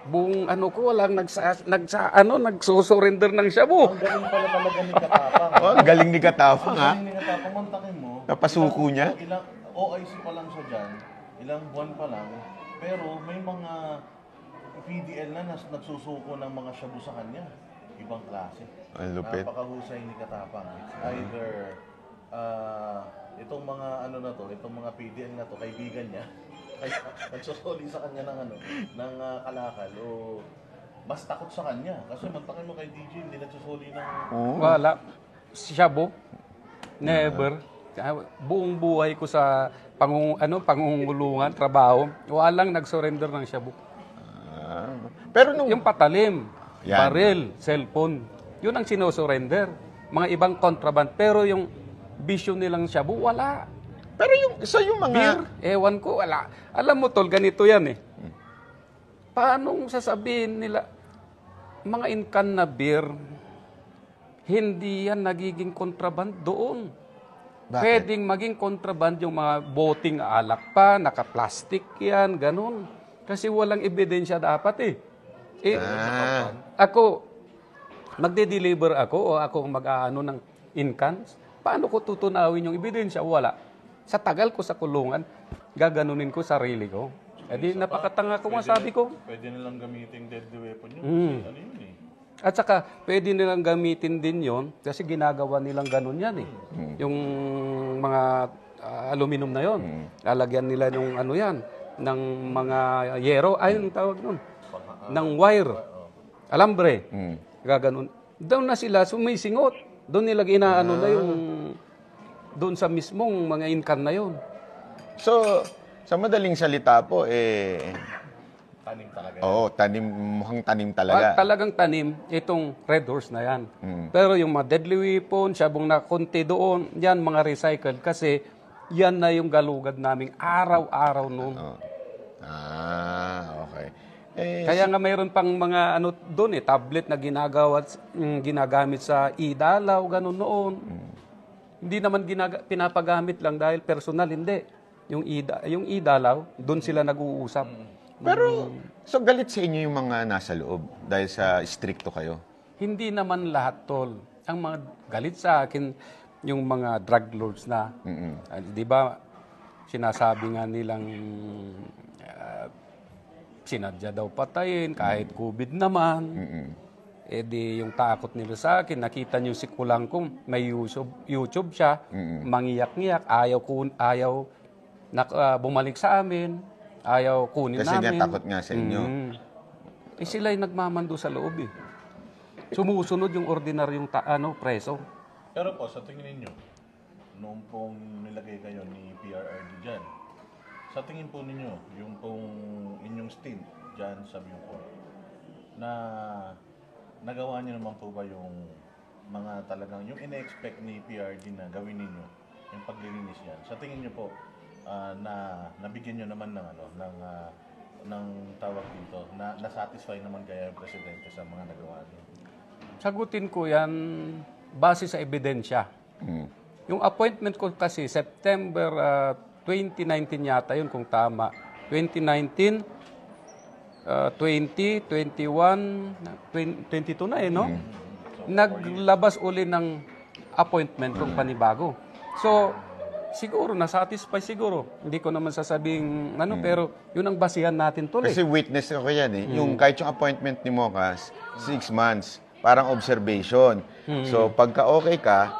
buong ano ko walang nagsa, nagsa ano nagsusurrender ng shabu. Ang galing pala talaga ni Katapang. Oh, <laughs> ang galing ni Katapang, ha? Ah. Ang galing ni Katapang, mo. Napasuko niya? Ilang, OIC pa lang siya diyan. ilang buwan pa lang, pero may mga PDL na nagsusuko ng mga shabu sa kanya. Ibang klase. Ang lupit. Napakahusay ni Katapang. It's mm-hmm. either uh, itong mga ano na to, itong mga PDN na to, kaibigan niya, <laughs> kaya nagsosoli sa kanya ng ano, ng uh, kalakal o mas takot sa kanya. Kasi mantakin mo kay DJ, hindi nagsosoli ng... Oo. Wala. Siya bo. Never. Ah, Buong buhay ko sa pangung ano pangungulungan, trabaho, walang nag-surrender ng shabu. Ah. Pero nung... Yung patalim, Yan. baril, cellphone. Yun ang sinosurrender. Mga ibang contraband. Pero yung bisyo nilang shabu, wala. Pero yung, sa so yung mga... Beer, ewan ko, wala. Alam mo, tol, ganito yan eh. Paano sasabihin nila, mga inkan na beer, hindi yan nagiging kontraband doon. Bakit? Pwedeng maging kontraband yung mga boting alak pa, naka-plastic yan, ganun. Kasi walang ebidensya dapat eh. eh ah. Ako, Magde-deliver ako o ako mag-aano ng incomes? Paano ko tutunawin yung ebidensya? Wala. Sa tagal ko sa kulungan, gaganunin ko sarili ko. E di, napakatanga ko nga sabi ko. Pwede nilang gamitin deadly weapon yun. Mm. Ano yun eh? At saka, pwede nilang gamitin din yon kasi ginagawa nilang ganun yan eh. Mm. Yung mga uh, aluminum na yon, mm. lalagyan nila yung ano yan, ng mga yero, ayun tawag nun, ah, ng wire, oh. alambre. Mm gaganon. Doon na sila, sumisingot. Doon nila ginaano na yung doon sa mismong mga inkan na yon. So, sa madaling salita po, eh... Tanim talaga. Oo, tanim, mukhang tanim talaga. Pag talagang tanim, itong red horse na yan. Mm. Pero yung mga deadly weapon, sabong na konti doon, yan mga recycled kasi yan na yung galugad naming araw-araw noon. Oo. Ah, okay. Eh, Kaya nga mayroon pang mga ano doon eh, tablet na ginagawa, mm, ginagamit sa idalaw, ganun noon. Mm. Hindi naman ginaga, pinapagamit lang dahil personal, hindi. Yung, ida, yung idalaw, doon mm. sila nag-uusap. Mm. Pero, mm. so galit sa inyo yung mga nasa loob dahil sa stricto kayo? Hindi naman lahat, tol. Ang mga galit sa akin, yung mga drug lords na, Mm-mm. Ah, di ba, sinasabi nga nilang sinadya daw patayin, kahit COVID naman. Mm-mm. Eh di yung takot nila sa akin, nakita niyo si Kulang kong may YouTube, YouTube siya, Mm-mm. mangiyak-ngiyak, ayaw, kun, ayaw na, uh, bumalik sa amin, ayaw kunin Kasi namin. Kasi nga takot nga sa inyo. Mm-hmm. Eh sila'y nagmamando sa loob eh. Sumusunod yung ordinaryong ta- ano, preso. Pero po, sa tingin ninyo, noong pong nilagay kayo ni PRRD dyan, sa tingin po ninyo, yung pong inyong stint dyan sa Bucor, na nagawa niyo naman po ba yung mga talagang, yung ina-expect ni PRD na gawin ninyo, yung paglilinis yan? Sa tingin niyo po, uh, na nabigyan niyo naman ng ano, ng uh, ng tawag dito na nasatisfy naman kaya yung presidente sa mga nagawa niyo? Sagutin ko yan base sa ebidensya. Mm. Yung appointment ko kasi September uh, 2019 yata yun kung tama. 2019, uh, 20, 21, 20, 22 na eh, no? Hmm. Naglabas uli ng appointment kung panibago. So, siguro, nasatisfy siguro. Hindi ko naman sasabing ano, mm. pero yun ang basihan natin tuloy. Kasi witness ako yan eh. Mm. Yung hmm. kahit yung appointment ni Mokas, six months, parang observation. Mm. So, pagka okay ka,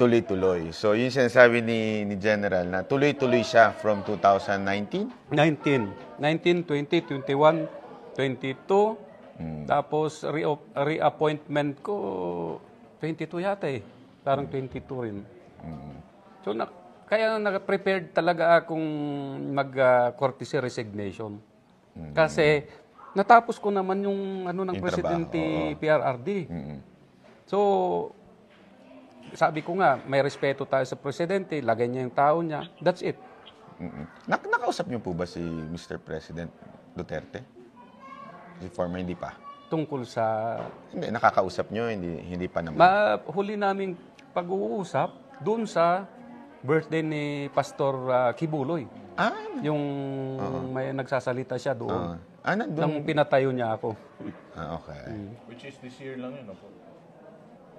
Tuloy-tuloy. So, yun sinasabi ni, ni General na tuloy-tuloy siya from 2019? 19. 19, 20, 21, 22. Mm. Tapos, re- reappointment ko 22 yata eh. Parang mm. 22 rin. Mm. So, na, kaya na prepared talaga akong mag-courtesy ah, uh, resignation. Mm. Kasi, natapos ko naman yung ano ng yung Presidente PRRD. mm So, sabi ko nga, may respeto tayo sa presidente, lagay niya yung tao niya. That's it. mm Nak- nakausap niyo po ba si Mr. President Duterte? Si former hindi pa. Tungkol sa... Hindi, nakakausap niyo, hindi, hindi pa naman. Ma, huli naming pag-uusap doon sa birthday ni Pastor ah, Kibuloy. ah, na- Yung may nagsasalita siya doon. ah, nandun. Nang pinatayo niya ako. Ah, okay. Mm. Which is this year lang yun, opo.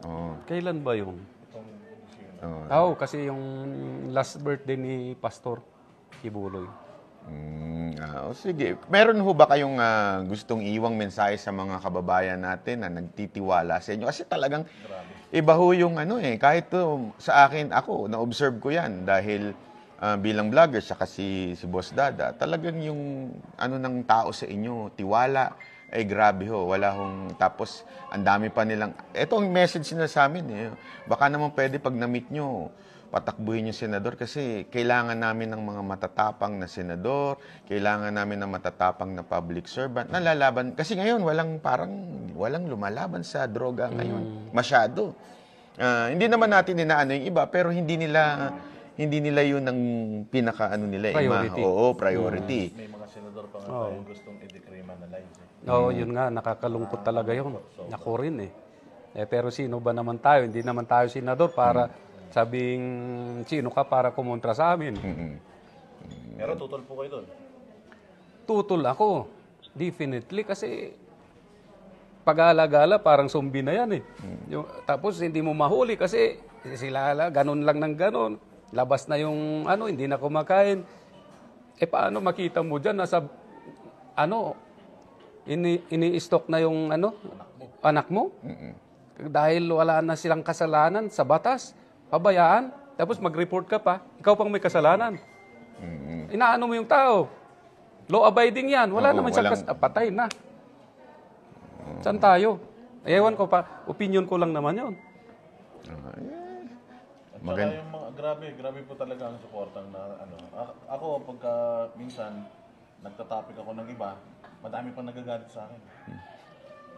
Oh. Kailan ba yung? Oo. Tao, kasi yung last birthday ni Pastor Kibuloy. Mm, ah, o sige. Meron ho ba kayong ah, gustong iwang mensahe sa mga kababayan natin na nagtitiwala sa inyo? Kasi talagang iba ho yung ano eh. Kahit to, sa akin, ako, na-observe ko yan dahil ah, bilang vlogger, saka si, si Boss Dada, talagang yung ano ng tao sa inyo, tiwala, ay eh, grabe ho, wala hong, tapos ang dami pa nilang, eto ang message nila sa amin eh, baka naman pwede pag na-meet nyo, patakbuhin yung senador kasi kailangan namin ng mga matatapang na senador, kailangan namin ng matatapang na public servant na lalaban. Kasi ngayon, walang parang, walang lumalaban sa droga ngayon. Mm. Masyado. Uh, hindi naman natin inaano yung iba, pero hindi nila... Mm hindi nila yun ang pinaka ano nila. Eh, priority. Ima, oo, priority. Mm. May mga senador pa nga oh. tayong gustong i-decriminalize. Eh. Oo, mm. yun nga. Nakakalungkot ah, talaga yun. So, Ako rin eh. eh. Pero sino ba naman tayo? Hindi naman tayo senador para mm. sabing sino ka para kumontra sa amin. Mm-hmm. Pero tutol po kayo doon? Tutol ako. Definitely kasi pag-alagala parang zombie na yan eh. Mm. Yung, tapos hindi mo mahuli kasi sila ganun lang ng ganun labas na yung ano, hindi na kumakain. Eh paano makita mo diyan nasa ano ini ini-stock na yung ano anak mo? Mm-mm. Dahil wala na silang kasalanan sa batas, pabayaan, tapos mag-report ka pa, ikaw pang may kasalanan. Mm-mm. Inaano mo yung tao? Law abiding yan. Wala Oo, naman walang... siyang ah, patay na. Saan tayo? Ewan ko pa. Opinion ko lang naman yon. Uh, ah, yeah. Maganda. yung mga, grabe, grabe po talaga ang suportang na ano. A- Ako, pagka minsan, nagtatopic ako ng iba, madami pang nagagalit sa akin.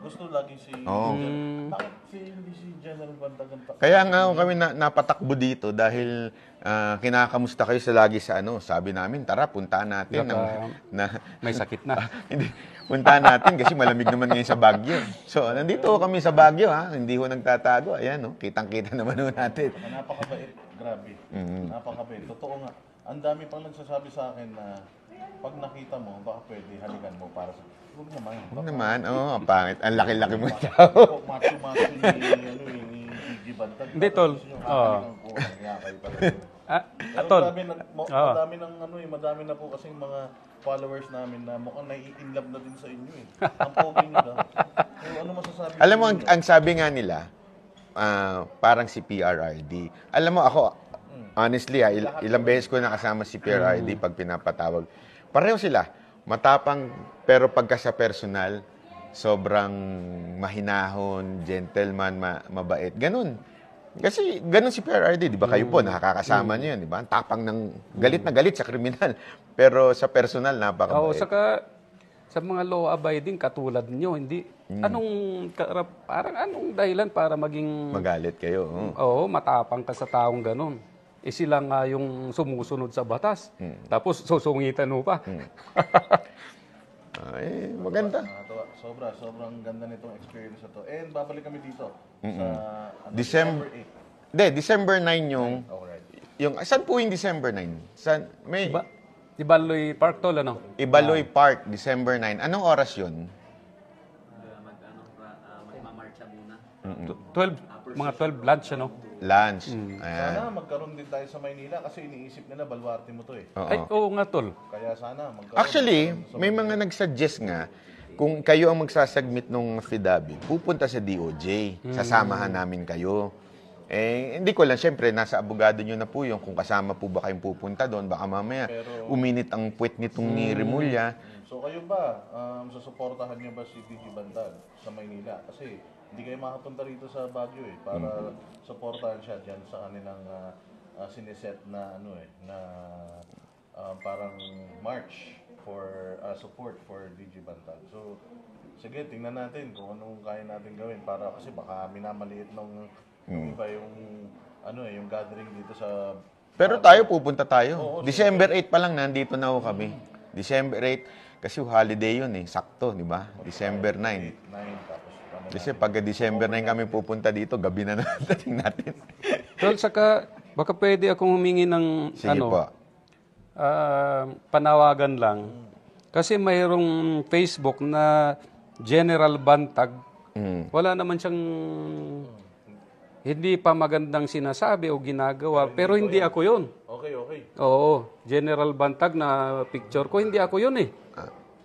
Gusto lagi si... Oo. Mm. Bakit si, si General Bandagan? pa- Kaya nga ako kami na, napatakbo dito dahil uh, kinakamusta kayo sa lagi sa ano, sabi namin, tara, punta natin. Naka, na, may sakit na. hindi, punta natin kasi malamig naman ngayon sa Baguio. So, nandito kami sa Baguio, ha? Hindi ho nagtatago. Ayan, no? kitang-kita naman ho natin. Napakabait, grabe. Mm-hmm. Napakabait. Totoo nga. Ang dami pang nagsasabi sa akin na pag nakita mo, baka pwede halikan mo para sa... Huwag naman. Huwag naman. Oo, oh, pangit. Ang laki-laki mo tao. Macho-macho ni, ano, ni Gigi Bantag. Hindi, tol. Oo. Ah, at Madami, na, mo, Oo. madami ng ano eh, madami na po kasing mga followers namin na mukhang nai-in na din sa inyo eh. Ang pogi nila. So, <laughs> ano masasabi Alam mo, ang, ang sabi nga nila, ah, parang si PRRD. Alam mo, ako, hmm. honestly, ha, ah, il- ilang beses ko nakasama si PRRD hmm. pag pinapatawag. Pareho sila. Matapang, pero pagka sa personal, sobrang mahinahon, gentleman, ma- mabait. Ganun. Kasi ganun si PRRD, di ba? Kayo po, mm. nakakasama mm. niyo yun, di ba? Ang Tapang ng galit na galit sa kriminal. <laughs> Pero sa personal, napakabait. Oo, saka sa mga law abiding katulad niyo, hindi mm. anong karap- parang anong dahilan para maging Magalit kayo. oo. Oh. oo, matapang ka sa taong ganun. Eh sila nga yung sumusunod sa batas. Tapos susungitan mo pa. <laughs> Ay, ah, eh, maganda. Nakatawa. Sobra, sobrang ganda nitong experience na to. And babalik kami dito sa ano, December, De, December 9 yung... 8. Yung, saan po yung December 9? San, may Iba, Ibaloy Park Tol, ano? Ibaloy Park, December 9. Anong oras yun? Mag, ano, uh, magmamarcha muna. Tw- 12, mga 12 lunch, ano? Lunch. Mm. Ayan. Sana magkaroon din tayo sa Maynila kasi iniisip nila balwarte mo to eh. Oo. Ay, oo nga, tol. Kaya sana magkaroon. Actually, may mga nagsuggest nga kung kayo ang magsasagmit ng FIDABI, pupunta sa DOJ. Mm. Sasamahan namin kayo. Eh, hindi ko lang, syempre, nasa abogado nyo na po yung Kung kasama po ba kayong pupunta doon, baka mamaya Pero- uminit ang puwet nitong ni mm. Remulla. So kayo ba, um, susuportahan niyo ba si PG Bantal sa Maynila? Kasi hindi kayo makapunta rito sa Baguio eh, para mm-hmm. supportahan siya diyan sa kanilang uh, ah, uh, ah, siniset na ano eh, na uh, parang march for uh, support for DJ Bantag. So, sige, tingnan natin kung anong kaya natin gawin para kasi baka minamaliit ng mm. iba yung ano eh, yung gathering dito sa Pero tayo pupunta tayo. Oo, December 8 pa lang nandito na ako kami. Mm. December 8 kasi holiday 'yun eh, sakto, di ba? December 9. 9 kasi pagka December na yung kami pupunta dito, gabi na <laughs> natin natin. Tol, saka baka pwede akong humingi ng Sige ano, po. Uh, panawagan lang. Kasi mayroong Facebook na General Bantag. Mm. Wala naman siyang hindi pa magandang sinasabi o ginagawa, pero hindi, ako yun. Okay, okay. Oo, General Bantag na picture ko, hindi ako yun eh.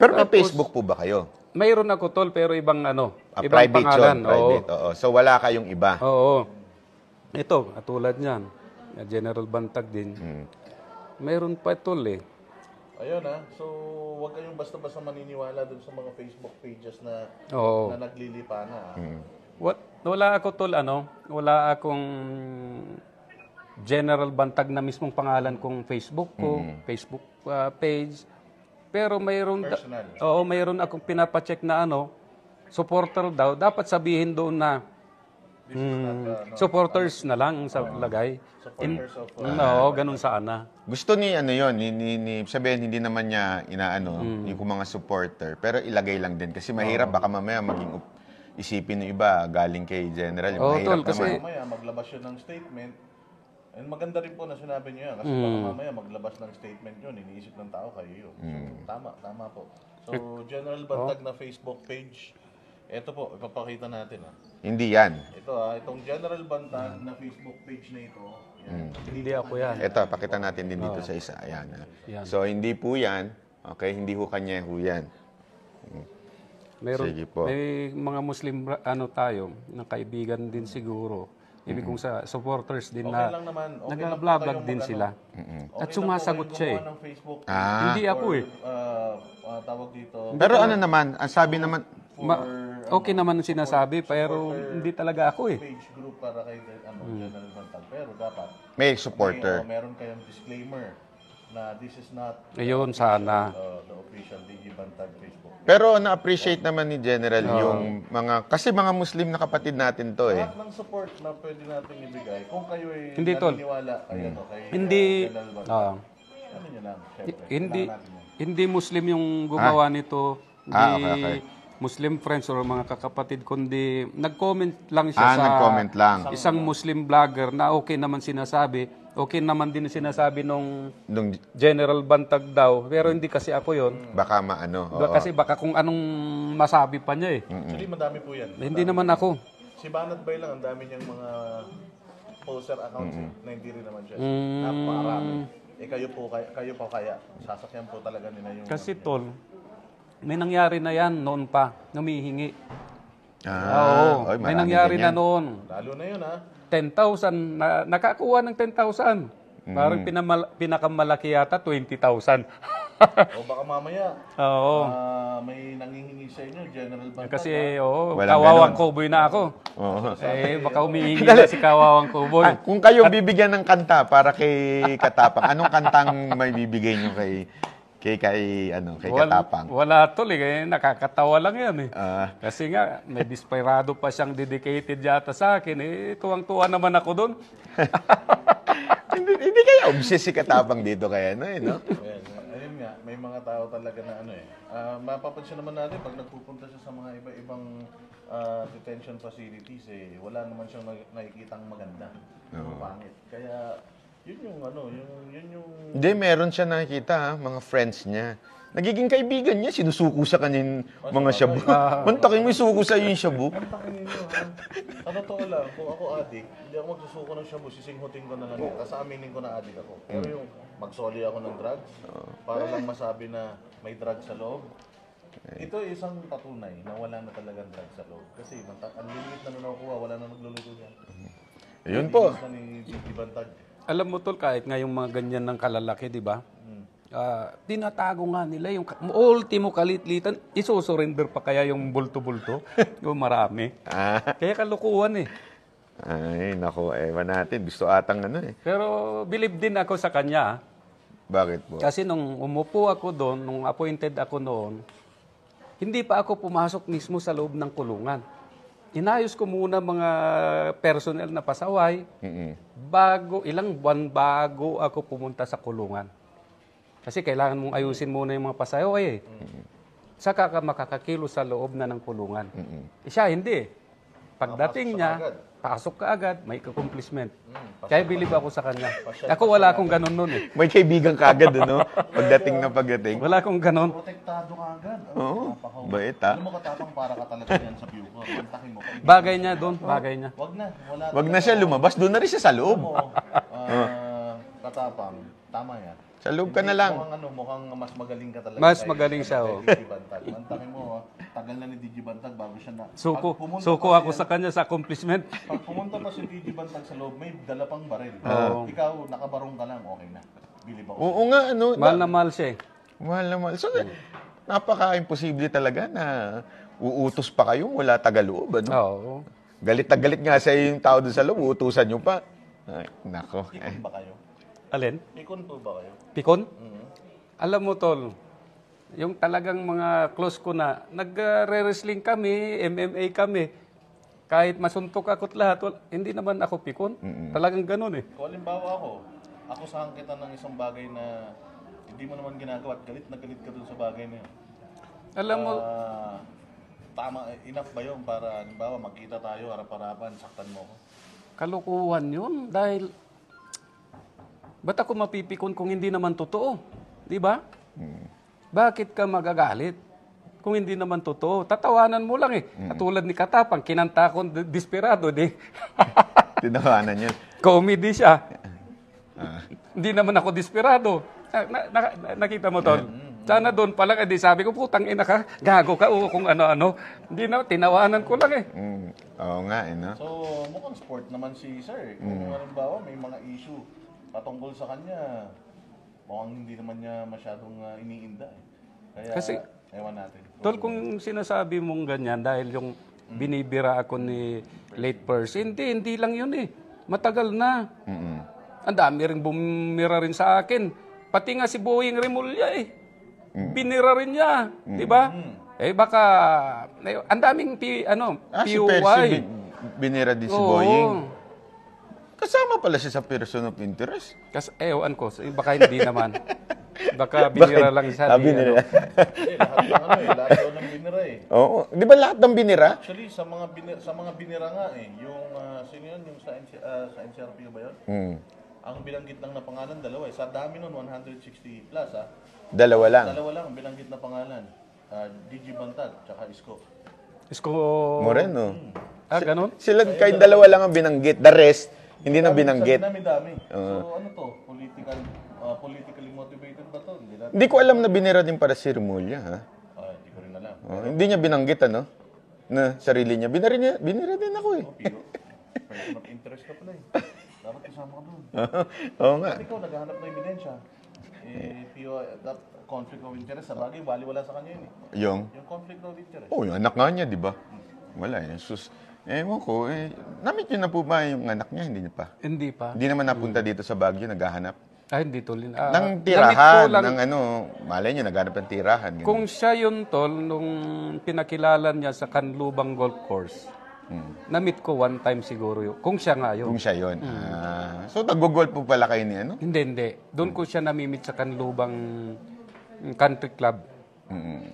Pero may Tapos, Facebook po ba kayo? mayroon ako tol pero ibang ano, Ah, ibang private pangalan. yun. Private, oo. oo. So wala kayong iba. Oo. Oo. Ito, katulad niyan. General Bantag din. Mm. Mayroon pa tol eh. Ayun ah. So, huwag kayong basta-basta maniniwala dun sa mga Facebook pages na Oo. na naglilipa na. ah. Hmm. What, wala ako tol ano, wala akong General Bantag na mismong pangalan kong Facebook ko, hmm. Facebook ah, page. Pero mayroon, oo, mayroon akong pinapacheck na ano, supporter daw. Dapat sabihin doon na mm, supporters ano. na lang sa lagay. Supporters of... Uh, no, ganun sana. Gusto ni ano yon ni, ni, ni sabihin hindi naman niya inaano mm. yung mga supporter pero ilagay lang din kasi mahirap baka mamaya maging op- isipin ng iba galing kay General Oo, mahirap tol, kasi- naman. Mamaya, maglabas yun ng statement. And maganda rin po na sinabi niyo yan. Kasi mm. baka mamaya maglabas ng statement yun, iniisip ng tao kayo yun. Mm. tama, tama po. So, General Bantag oh. na Facebook page, ito po, ipapakita natin. Ha. Ah. Hindi yan. Ito ha, ah, itong General Bantag na Facebook page na ito. Yan. Mm. Hindi ako yan. Ito, pakita natin din dito oh. sa isa. Ayan, ha. Ah. So, hindi po yan. Okay, hindi ho kanya ho yan. Mm. Meron, Sige po. May mga Muslim ano tayo, na kaibigan din siguro Ibig kong sa supporters din Okay na lang Okay nag-vlog tayong din mag-ano. sila. Okay At sumasagot siya eh. Facebook Ah. Hindi ako eh. uh, uh, tawag dito. Pero ano naman, ang sabi naman, Ma- ano, okay naman ang sinasabi, pero hindi talaga ako eh. Page group para kay ano, General Bantag. Pero dapat may may, supporter. oh, meron kayong disclaimer na this is not Ayun, sana. uh, the official DG Bantag Facebook. Pero na-appreciate naman ni General yung mga, kasi mga Muslim na kapatid natin to eh. Lahat ng support na pwede natin ibigay, kung kayo ay Hindi, Tol. naniniwala kay, hmm. ano, kay Hindi uh, General Bantag, ano nyo lang, syempre. hindi hindi Muslim yung gumawa ah. nito. Ah, hindi Ah, okay, okay. Muslim friends or mga kakapatid, kundi nag-comment lang siya Ah, sa nag-comment lang. isang Muslim vlogger na okay naman sinasabi. Okay naman din sinasabi nung Nung General Bantag daw. Pero hindi kasi ako yon. Mm. baka maano. Kasi baka kung anong masabi pa niya eh. Actually, madami po yan. Hindi naman ako. Si Banat Bay lang, ang dami niyang mga poser accounts eh, na hindi rin naman siya. Mm. Napakarami. Eh kayo po, kayo, kayo po kaya. Sasakyan po talaga nila yung... Kasi tol, may nangyari na yan noon pa, humihingi. Ah, ah, oo. Oy, may nangyari ganyan. na noon. Lalo na yun, ha? 10,000, na, nakakuha ng 10,000. Mm. Parang pinamal, pinakamalaki yata, 20,000. <laughs> o baka mamaya, oo. Uh, may nangihingi sa inyo, General Bantan. Kasi, oo, Walang kawawang ganun. cowboy na ako. Oo. Eh, baka umihingi na si kawawang cowboy. Ah, kung kayo bibigyan ng kanta para kay Katapang, anong kantang may bibigay nyo kay Kay kay ano, kay Wal, Katapang. Wala tol eh, nakakatawa lang 'yan eh. Uh, Kasi nga may desperado pa siyang dedicated yata sa akin eh. Tuwang-tuwa naman ako doon. <laughs> hindi, hindi kaya obsessed si Katapang dito kaya no eh, no? Ayun nga, may mga tao talaga na ano eh. Uh, mapapansin naman natin pag nagpupunta siya sa mga iba-ibang uh, detention facilities eh, wala naman siyang nakikitang maganda. No. Pangit. Kaya yun yung ano, yung, yun yung... Hindi, meron siya nakikita ha, mga friends niya. Nagiging kaibigan niya, sinusuko sa kanya yung mga shabu. ah. <laughs> Mantakin mo isuko sa yung shabu. Ang takin ninyo, ha? Sa totoo lang, kung ako adik, hindi ako magsusuko ng shabu, sisinghutin ko na lang yun. Tapos aminin ko na adik ako. Pero yung magsoli ako ng drugs, para lang masabi na may drugs sa loob. Ito isang patunay na wala na talagang drugs sa loob. Kasi manta- ang limit na nakukuha, wala na nagluluto niya. Yun po. Inis na ni Bantag alam mo tol, kahit nga mga ganyan ng kalalaki, di ba? Mm. Uh, tinatago nga nila yung ultimo kalitlitan, isusurrender pa kaya yung bulto-bulto? yung <laughs> oh, marami. Ah. Kaya kalukuhan eh. Ay, nako, ewan natin. Gusto atang ano eh. Pero believe din ako sa kanya. Ah. Bakit po? Kasi nung umupo ako doon, nung appointed ako noon, hindi pa ako pumasok mismo sa loob ng kulungan inayos ko muna mga personnel na pasaway bago ilang buwan bago ako pumunta sa kulungan. Kasi kailangan mong ayusin muna yung mga pasaway eh. Saka ka makakakilo sa loob na ng kulungan. Eh, siya hindi. Pagdating niya, pasok ka agad, may accomplishment. Mm, Kaya believe ako sa kanya. Ako wala akong ganun nun eh. May kaibigan ka agad, ano? Pagdating na pagdating. Wala akong ganun. Protektado ka agad. Oo. Oh, bait ha. Ah. Alam mo katapang para ka talaga yan sa view ko. Kontakin mo. Bagay niya doon, oh, bagay niya. Wag na. Wala Wag na siya lumabas, doon na rin siya sa loob. Oo. Uh, oh. katapang, ah, tama yan. Sa loob ka na lang. Mukhang, ano, mukhang mas magaling ka talaga. Mas magaling siya, oh. Digibantag. Mantangin mo, oh, tagal na ni Bantag bago siya na. Suko, Pag suko ako yan, sa ano, kanya sa accomplishment. Pag pumunta pa si Bantag sa loob, may dala pang baril. Oh. Ikaw, nakabarong ka lang, okay na. Bili ba? Oo nga, ano. Mahal na mahal siya eh. Mahal na mahal. So, hmm. napaka-imposible talaga na uutos pa kayo mula Tagaloob, ano? Oo. Oh. Galit na galit nga sa yung tao doon sa loob, uutusan nyo pa. Ay, nako. Ikon ba kayo? Alin? Pikon po ba kayo? Pikon? Mm-hmm. Alam mo, Tol, yung talagang mga close ko na, nag-wrestling kami, MMA kami, kahit masuntok ako't lahat, wala, hindi naman ako pikon. Mm-hmm. Talagang ganun eh. Kung alimbawa ako, ako sa kita ng isang bagay na hindi mo naman ginagawa at galit na galit ka dun sa bagay na yun. Alam mo, uh, tama, eh, enough ba yun para, halimbawa, magkita tayo, harap-harapan, saktan mo ako? Kalukuhan yun dahil Ba't ako mapipikon kung hindi naman totoo? Di ba? Mm. Bakit ka magagalit? Kung hindi naman totoo, tatawanan mo lang eh. Mm. Katulad ni Katapang, kinanta ko desperado, di? <laughs> Tinawanan yun. Comedy siya. Ah. Hindi naman ako desperado. Na, na, na, nakita mo to? Mm. Sana doon pa lang, edi eh, sabi ko, putang ina ka, gago ka, oo, kung ano-ano. Hindi na, tinawanan ko lang eh. Mm. Oo nga, eh, no? So, mukhang sport naman si Sir. Kung mm. halimbawa, may mga issue patungkol sa kanya, mukhang hindi naman niya masyadong uh, iniinda. Eh. Kaya, Kasi, ewan natin. Tol, kung sinasabi mong ganyan, dahil yung mm. binibira ako ni late person, hindi, hindi lang yun eh. Matagal na. Mm-hmm. Ang dami rin bumira rin sa akin. Pati nga si Boeing Remulya eh. Mm. Binira rin niya. Mm. Di ba? Mm. Eh baka, eh, ang daming P, ano, ah, PUI. Si Percy, binira din si oh, Boeing. Kasama pala siya sa person of interest. Kas eh, ewan ko, so, baka hindi naman. Baka <laughs> binira lang siya. Ah, ni, ano. binira. ano. Eh, lahat ng ano eh, lahat daw ng binira eh. Oo. Di ba lahat ng binira? Actually, sa mga binira, sa mga binira nga eh, yung ah, sino yun, yung sa, NC, ah, sa NCRP ba yun? Hmm. Ang binanggit lang na pangalan dalawa eh. Sa dami nun, 160 plus ah. Dalawa lang. Dalawa lang ang binanggit na pangalan. Ah, DG Bantad, tsaka Isko. Isko... Moreno. Ah, ganun? Sila kayo dalawa lang ang binanggit. The rest, hindi na binanggit. Dami, dami. Uh, so ano to? Political, uh, politically motivated ba to? Hindi, hindi ko alam na binira din para si Remulla, ha? Uh, hindi ko rin alam. Uh, hindi niya binanggit, ano? Na sarili niya. Binira, niya, binira din ako, eh. Oh, mag interest ka pala, eh. Dapat kasama ka doon. <laughs> Oo oh, nga. At ikaw, naghahanap ng ebidensya. Eh, Pio, eh, that conflict of interest, sa bagay, bali wala sa kanya yun, eh. Yung? Yung conflict of interest. Oh, yung anak nga niya, di ba? Wala, eh. Sus, Ewan ko, eh, namit niyo na po ba yung anak niya? Hindi niya pa. Hindi pa. Hindi naman napunta dito sa Baguio, naghahanap. Ah, hindi tol. Ah, ng tirahan, lang, ng ano, malay niya, naghahanap ng tirahan. Ganun. Kung siya yun tol, nung pinakilala niya sa Kanlubang Golf Course, hmm. namit ko one time siguro yun. Kung siya nga yun. Kung siya yun. Hmm. Ah, so, tagugol po pala kayo niya, no? Hindi, hindi. Doon hmm. ko siya namimit sa Kanlubang mm, Country Club. Hmm.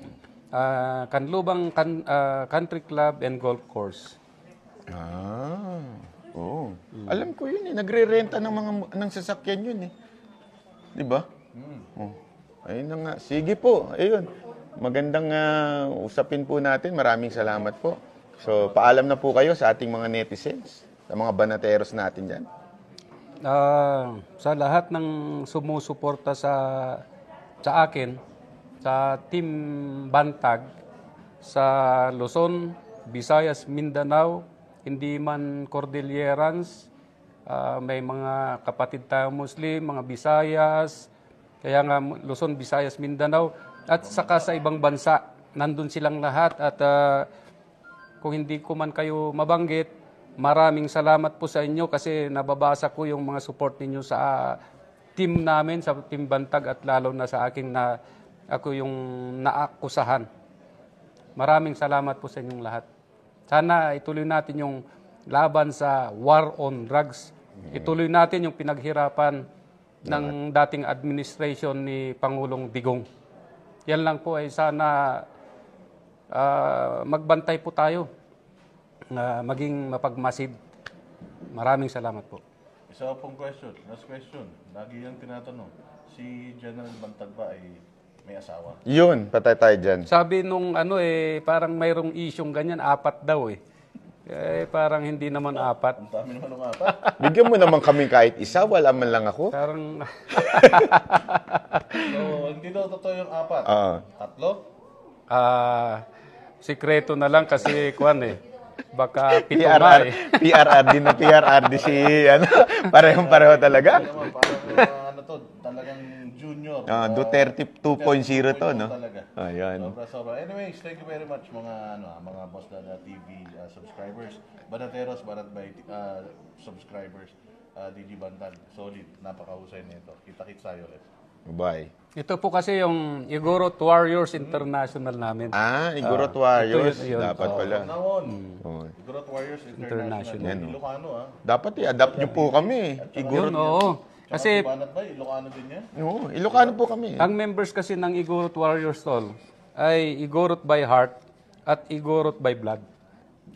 Uh, Kanlubang kan, uh, Country Club and Golf Course. Ah, oo. Oh. Mm. Alam ko yun eh, nagre ng mga ng sasakyan yun eh. 'Di ba? Hmm. Oh. Ayun na nga. Sige po. Ayun. Magandang ah, usapin po natin. Maraming salamat po. So, paalam na po kayo sa ating mga netizens, sa mga banateros natin diyan. Ah, sa lahat ng sumusuporta sa sa akin sa team Bantag sa Luzon, Visayas, Mindanao, hindi man Cordillerans, uh, may mga kapatid tayo Muslim, mga Bisayas, kaya nga Luzon, Visayas, Mindanao, at saka sa ibang bansa, nandun silang lahat at uh, kung hindi ko man kayo mabanggit, maraming salamat po sa inyo kasi nababasa ko yung mga support ninyo sa uh, team namin, sa team Bantag at lalo na sa akin na ako yung naakusahan. Maraming salamat po sa inyong lahat. Sana ituloy natin yung laban sa war on drugs. Mm-hmm. Ituloy natin yung pinaghirapan ng dating administration ni Pangulong Digong. Yan lang po ay sana uh, magbantay po tayo. Uh, maging mapagmasid. Maraming salamat po. Isa pong question. Last question. Lagi yung tinatanong. Si General Bantag ba ay may asawa. Yun, patay tayo dyan. Sabi nung ano eh, parang mayroong isyong ganyan, apat daw eh. Eh, parang hindi naman apat. Ang dami naman ng apat. <laughs> Bigyan mo naman kami kahit isa, wala man lang ako. Parang... <laughs> so, hindi daw totoo yung apat. Ah. Tatlo? Ah, sikreto na lang kasi kwan eh. Baka pito PRR, eh. PRR din na PRR din si, ano, <laughs> parehong-pareho talaga. Ano naman, Senyor. Uh, ah, Duterte 2.0 to, no? Talaga. Ayan. Sobra, sobra. Anyways, thank you very much mga ano, ah, mga Boss Dada TV uh, ah, subscribers. Banateros, Banat by uh, subscribers. Uh, Didi Bantan, solid. Napakahusay nito. Kita-kits tayo ulit. Bye. Ito po kasi yung Igorot Warriors International namin. Ah, Igorot uh, Warriors. yun, yun. Dapat oh, pala. Naon. Mm. Igorot Warriors International. International. Yan, no? Oh. Ilocano, ah. Dapat i-adapt eh, niyo po kami. Igorot. Yun, oo. Kasi Banat ba? Ilocano din yan? Oo, Ilocano po kami. ang members kasi ng Igorot Warriors Tol ay Igorot by heart at Igorot by blood.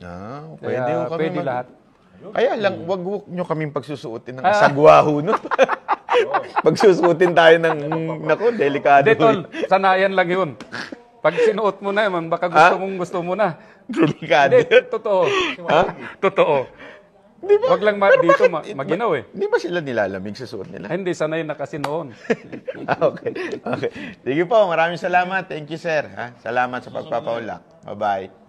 Ah, Kaya pwede ho kami pwede mag- lahat. Kaya lang, wag wag nyo kaming pagsusuotin ng ah. asagwaho nun. <laughs> Oh. Pagsusuotin tayo ng, nako, delikado. Hindi, tol, sanayan lang yun. Pag sinuot mo na yun, man, baka gusto ah. mong gusto mo na. <laughs> Delikado. Hindi, totoo. Ha? Totoo. Di ba? Wag lang ma- Pero dito ma- maginaw eh. Hindi ba sila nilalamig sa suot nila? Ah, hindi, sanay na kasi noon. <laughs> Ah, okay. okay. Sige po, maraming salamat. Thank you, sir. Ha? Salamat sa pagpapaulak. Bye-bye.